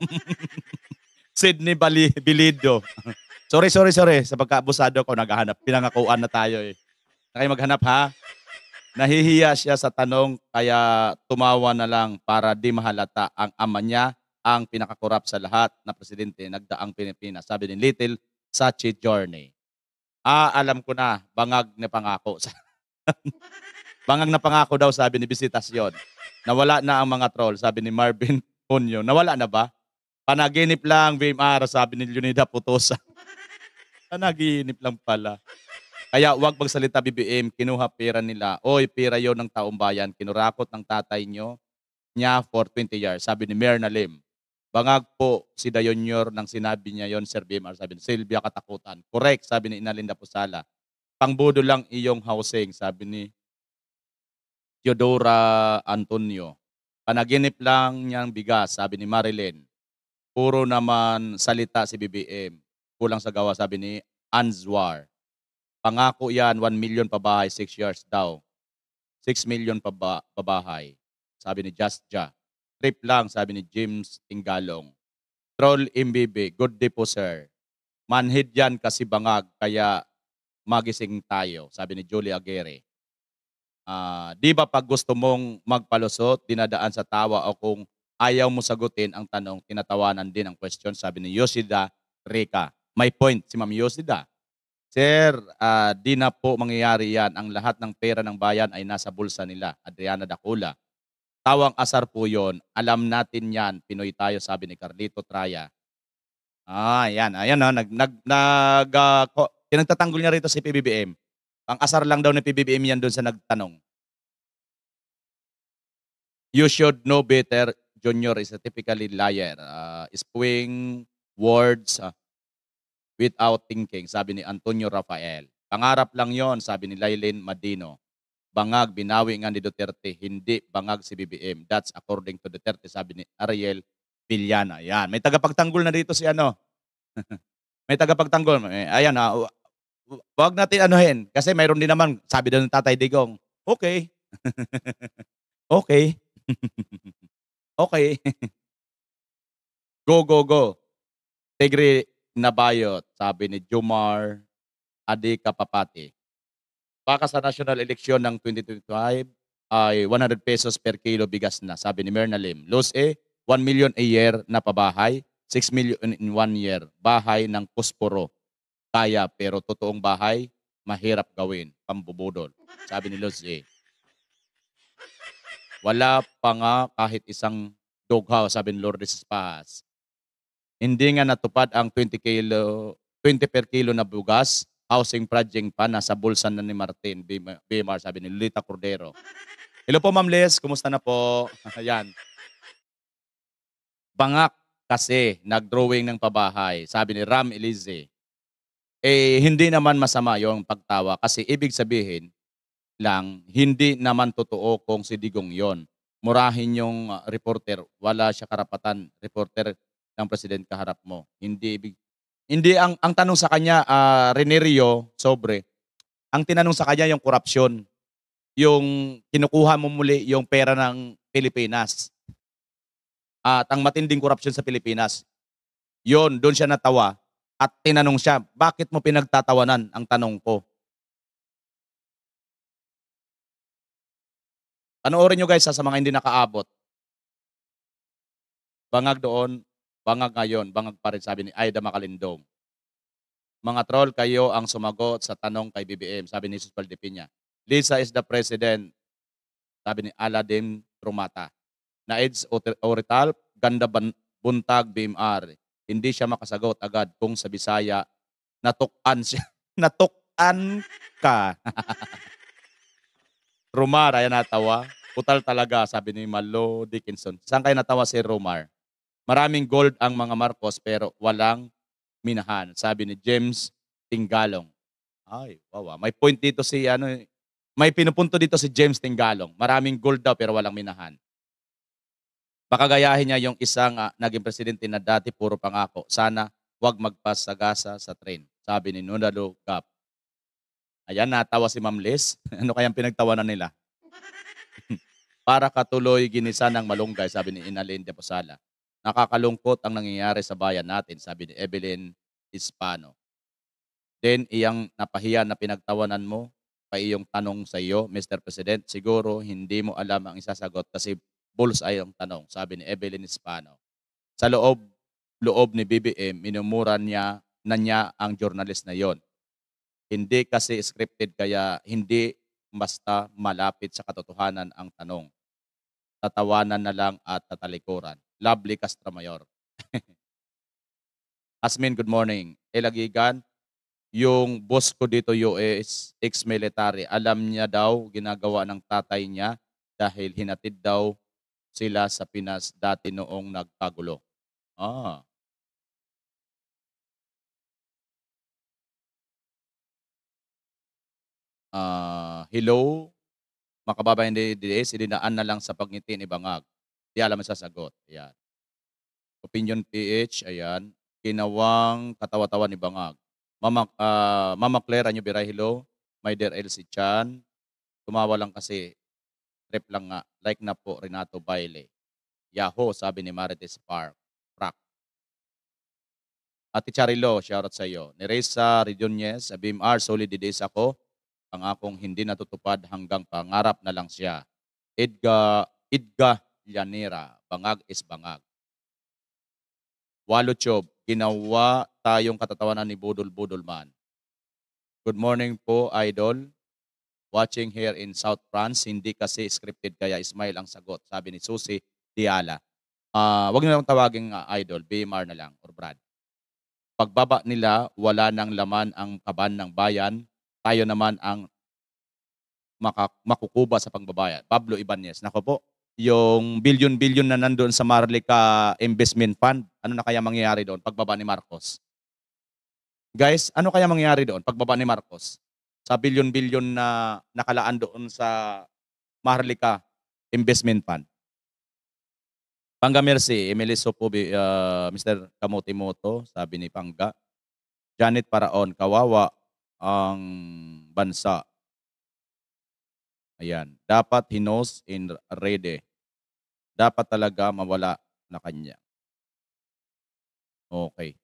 Sydney Bali Bilido. sorry, sorry, sorry. Sa pagkaabusado ko, naghahanap. Pinangakuan na tayo eh. Na maghanap ha. Nahihiya siya sa tanong kaya tumawa na lang para di mahalata ang ama niya ang pinakakorap sa lahat na presidente nagdaang Pilipinas. Sabi ni Little, such journey. Ah, alam ko na, bangag na pangako. bangag na pangako daw, sabi ni Visitasyon. Nawala na ang mga troll, sabi ni Marvin Ponyo. Nawala na ba? Panaginip lang, VMR, sabi ni Leonida Putosa. Panaginip lang pala. Kaya wag magsalita BBM, kinuha pera nila. Oy, pera yon ng taong bayan, kinurakot ng tatay nyo niya for 20 years, sabi ni Mayor Nalim. Bangag po si Dayonyor nang sinabi niya yon Sir BMR. Sabi niya, Silvia Katakutan. Correct, sabi ni Inalinda Pusala. Pangbudo lang iyong housing, sabi ni Theodora Antonio. Panaginip lang niyang bigas, sabi ni Marilyn. Puro naman salita si BBM. Kulang sa gawa, sabi ni Anzwar. Pangako yan, 1 million pa bahay, 6 years daw. 6 million pa paba- bahay, sabi ni Just Ja trip lang, sabi ni James Tinggalong. Troll MBB, good day po sir. Manhid yan kasi bangag, kaya magising tayo, sabi ni Julie Aguirre. Uh, di ba pag gusto mong magpalusot, dinadaan sa tawa o kung ayaw mo sagutin ang tanong, tinatawanan din ang question, sabi ni Yoshida Rika. May point si Ma'am Yoshida. Sir, uh, di na po mangyayari yan. Ang lahat ng pera ng bayan ay nasa bulsa nila. Adriana Dacula. Tawang asar po yon. Alam natin yan. Pinoy tayo, sabi ni Carlito Traya. Ah, yan. Ayan, no? Ah, nag, nag, nag, uh, ah, tinagtatanggol niya rito si PBBM. Ang asar lang daw ni PBBM yan doon sa nagtanong. You should know better. Junior is a typically liar. Uh, spewing words uh, without thinking, sabi ni Antonio Rafael. Pangarap lang yon sabi ni Lailin Madino bangag binawi nga ni Duterte, hindi bangag si BBM. That's according to Duterte, sabi ni Ariel Villana. Yan, may tagapagtanggol na dito si ano. may tagapagtanggol. Eh, ayan, ha, ah, wag natin anuhin. Kasi mayroon din naman, sabi daw ng Tatay Digong, okay. okay. okay. go, go, go. Tigre Nabayot, sabi ni Jumar Adi Kapapati baka sa national election ng 2025 ay 100 pesos per kilo bigas na, sabi ni Myrna Lim. Los E, eh, 1 million a year na pabahay, 6 million in 1 year. Bahay ng Kusporo. Kaya pero totoong bahay, mahirap gawin, pambubudol. Sabi ni Los E. Eh. Wala pa nga kahit isang doghouse, sabi ni Lourdes Paz. Hindi nga natupad ang 20 kilo, 20 per kilo na bugas housing project pa sa bulsa na ni Martin. BMR sabi ni Lita Cordero. Hello po Ma'am Les, kumusta na po? Ayan. Bangak kasi nagdrawing ng pabahay, sabi ni Ram Elize. Eh, hindi naman masama yung pagtawa kasi ibig sabihin lang, hindi naman totoo kung si Digong yon. Murahin yung ah, reporter, wala siya karapatan, reporter ng president kaharap mo. Hindi ibig hindi, ang, ang tanong sa kanya, uh, ah, Renerio Sobre, ang tinanong sa kanya yung korupsyon. Yung kinukuha mo muli yung pera ng Pilipinas. At ang matinding korupsyon sa Pilipinas. Yon, doon siya natawa. At tinanong siya, bakit mo pinagtatawanan ang tanong ko? Panoorin nyo guys sa mga hindi nakaabot. Bangag doon, Bangag ngayon, bangag pa rin sabi ni Aida Makalindong. Mga troll, kayo ang sumagot sa tanong kay BBM, sabi ni Jesus Valdepiña. Lisa is the president, sabi ni Aladim Trumata. Na AIDS Orital, ganda buntag BMR. Hindi siya makasagot agad kung sa Bisaya, natukan siya. natukan ka. Rumar, ayan natawa. Putal talaga, sabi ni Malo Dickinson. Saan kayo natawa si Rumar? Maraming gold ang mga Marcos pero walang minahan. Sabi ni James Tinggalong. Ay, wow. Ah. May point dito si ano, eh, may pinupunto dito si James Tinggalong. Maraming gold daw pero walang minahan. Baka gayahin niya yung isang uh, naging presidente na dati puro pangako. Sana wag magpasagasa sa train. Sabi ni Nunalo Gap. Ayan, natawa si Ma'am Liz. ano kayang pinagtawanan nila? Para katuloy ginisa ng malunggay, sabi ni Inalinde Posala. Nakakalungkot ang nangyayari sa bayan natin, sabi ni Evelyn Hispano. Then, iyang napahiya na pinagtawanan mo pa iyong tanong sa iyo, Mr. President, siguro hindi mo alam ang isasagot kasi bulls ay ang tanong, sabi ni Evelyn Hispano. Sa loob, loob ni BBM, minumura niya na niya ang journalist na yon. Hindi kasi scripted kaya hindi basta malapit sa katotohanan ang tanong. Tatawanan na lang at tatalikuran. Lovely Castramayor. Asmin, good morning. Elagigan, yung boss ko dito US, ex-military, alam niya daw ginagawa ng tatay niya dahil hinatid daw sila sa Pinas dati noong nagkagulo. Ah. Uh, hello, makababayan ni DS, idinaan na lang sa pagngiti ni Bangag. Di alam ang sasagot. Ayan. Opinion PH, ayan. Kinawang katawa-tawa ni Bangag. Mama, uh, Mama Claire, anyo birahilo. My dear Elsie Chan. Tumawa lang kasi. Trip lang nga. Like na po, Renato Baile. Yahoo, sabi ni Marites Park. Prak. Ate Charilo, shoutout sa iyo. Neresa Ridonez, BMR, solid days ako. Pangakong hindi natutupad hanggang pangarap na lang siya. Edga, Edga llanera. Bangag is bangag. Walutyob, ginawa tayong katatawanan ni Budol Budolman. Good morning po, Idol. Watching here in South France, hindi kasi scripted kaya smile ang sagot, sabi ni Susie Diala. Uh, wag na lang tawagin uh, Idol, BMR na lang, or Brad. Pagbaba nila, wala nang laman ang kaban ng bayan. Tayo naman ang makakukuba sa pangbabayan. Pablo Ibanez. Nako po, yung billion-billion na nandoon sa Marlica ah, Investment Fund, ano na kaya mangyayari doon pagbaba ni Marcos? Guys, ano kaya mangyayari doon pagbaba ni Marcos? Sa billion-billion na nakalaan doon sa Marlica ah, Investment Fund. Pangga Mercy, Emily Sopobi, uh, ah, Mr. Kamotimoto, sabi ni Pangga. Janet Paraon, kawawa ang bansa Ayan. Dapat hinos in rede. Dapat talaga mawala na kanya. Okay.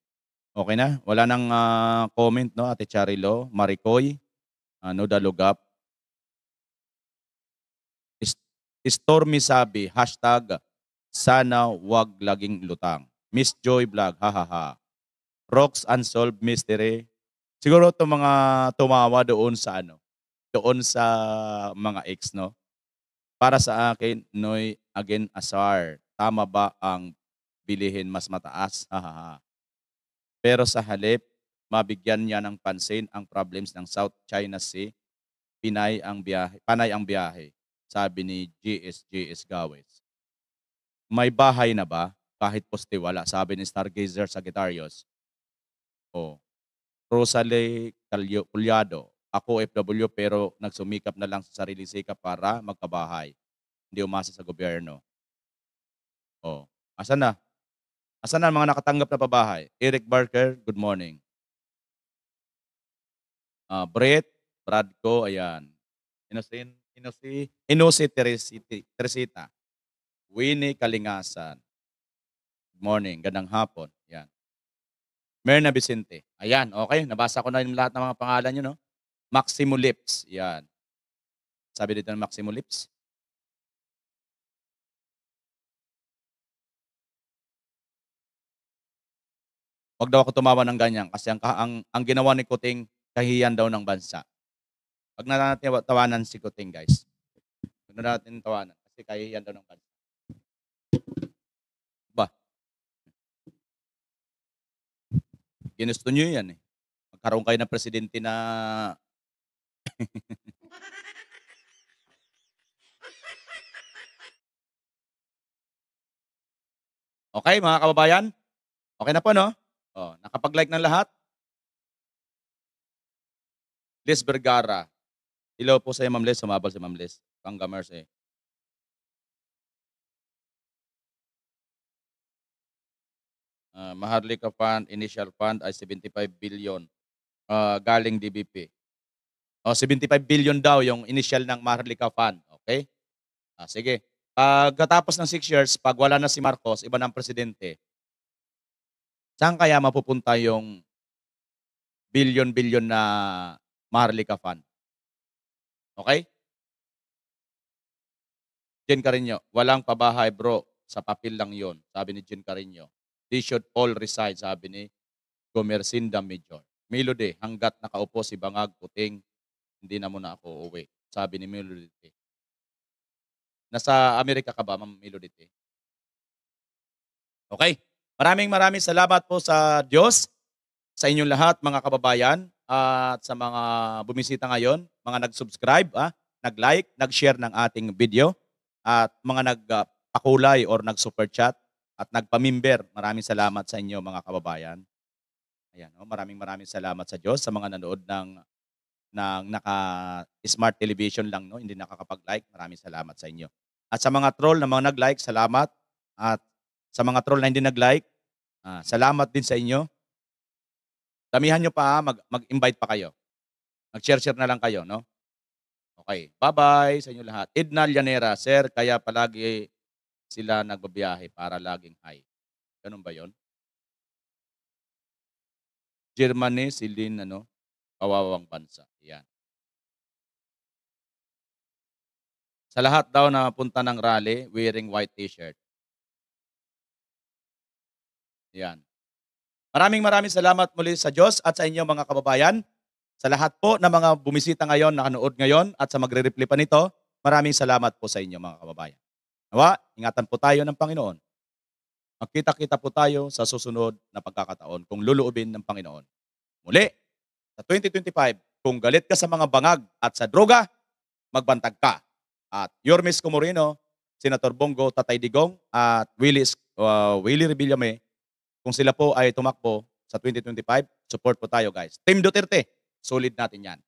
Okay na? Wala nang uh, comment, no? Ate Charilo, Maricoy, ano, ah, Dalugap. Stormy sabi, hashtag, sana wag laging lutang. Miss Joy Vlog, hahaha. Rocks Unsolved Mystery. Siguro itong mga tumawa doon sa ano, doon sa mga ex, no? Para sa akin, Noy, again, asar. Tama ba ang bilihin mas mataas? Pero sa halip, mabigyan niya ng pansin ang problems ng South China Sea. Pinay ang biyahe, panay ang biyahe, sabi ni GSGS Gawes. May bahay na ba? Kahit poste wala, sabi ni Stargazer Sagittarius. O, oh. Rosalie Culyado, ako FW pero nagsumikap na lang sa sariling sikap para magkabahay. Hindi umasa sa gobyerno. Oh, asa na? Asa na mga nakatanggap na pabahay? Eric Barker, good morning. Uh, Brett, Bradco, ayan. Inosin, Inosi, Inosi Teresita. Winnie Kalingasan. Good morning, gandang hapon. Yan. Merna Vicente. Ayan, okay. Nabasa ko na yung lahat ng mga pangalan nyo, no? Maximo Lips. Yan. Sabi dito ng Maximo Lips. Huwag daw ako tumawa ng ganyan kasi ang, ang, ang ginawa ni Kuting, kahiyan daw ng bansa. Huwag na natin tawanan si Kuting, guys. Huwag na natin tawanan kasi kahiyan daw ng bansa. Ba? Ginusto nyo yan eh. Magkaroon kayo ng presidente na Okay, mga kababayan? Okay na po, no? Oh, nakapag-like ng lahat? Liz Vergara. Hello po sa iyo, Ma'am Liz. Sumabal si Ma'am Liz. Kangga Mercy. Uh, Maharlika Fund, initial fund ay 75 billion uh, galing DBP. O, 75 billion daw yung initial ng Marlica Fund. Okay? Ah, sige. Pagkatapos ng 6 years, pag wala na si Marcos, iba ng presidente, saan kaya mapupunta yung billion-billion na Marlica Fund? Okay? Jen Carino, walang pabahay bro, sa papel lang yon sabi ni Jen Carino. They should all reside, sabi ni Gomersinda Major. Melody, hanggat nakaupo si Bangag Puting hindi na muna ako uwi. Sabi ni Melody. Nasa Amerika ka ba, Ma'am Melody? Okay. Maraming maraming salamat po sa Diyos, sa inyong lahat mga kababayan at sa mga bumisita ngayon, mga nag-subscribe, ah, nag-like, nag-share ng ating video at mga nagpakulay or nag-super chat at nagpamimber. Maraming salamat sa inyo mga kababayan. Ayan, oh, maraming maraming salamat sa Diyos sa mga nanood ng ng naka-smart television lang, no? hindi nakakapag-like. Maraming salamat sa inyo. At sa mga troll na mga nag-like, salamat. At sa mga troll na hindi nag-like, uh, salamat din sa inyo. Damihan nyo pa, ah. mag- mag-invite pa kayo. Mag-share-share na lang kayo, no? Okay. Bye-bye sa inyo lahat. Edna Llanera, sir, kaya palagi sila nagbabiyahe para laging high. Ganun ba yon? Germany, Celine, ano? kawawang bansa. Yan. Sa lahat daw na punta ng rally, wearing white t-shirt. Yan. Maraming maraming salamat muli sa Diyos at sa inyo mga kababayan. Sa lahat po ng mga bumisita ngayon, nakanood ngayon at sa magre-reply pa nito, maraming salamat po sa inyo mga kababayan. Nawa, ingatan po tayo ng Panginoon. Magkita-kita po tayo sa susunod na pagkakataon kung luluubin ng Panginoon. Muli, sa 2025, kung galit ka sa mga bangag at sa droga, magbantag ka. At your Miss Comorino, Senator Bongo Tatay Digong at Willis, uh, Willie Rebillame, kung sila po ay tumakbo sa 2025, support po tayo guys. Team Duterte, solid natin yan.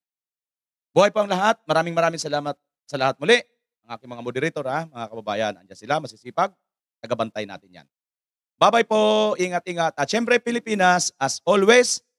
Buhay po ang lahat. Maraming maraming salamat sa lahat muli. Ang aking mga moderator, ha, mga kababayan, andyan sila, masisipag. Nagabantay natin yan. Bye-bye po. Ingat-ingat. At syempre, Pilipinas, as always,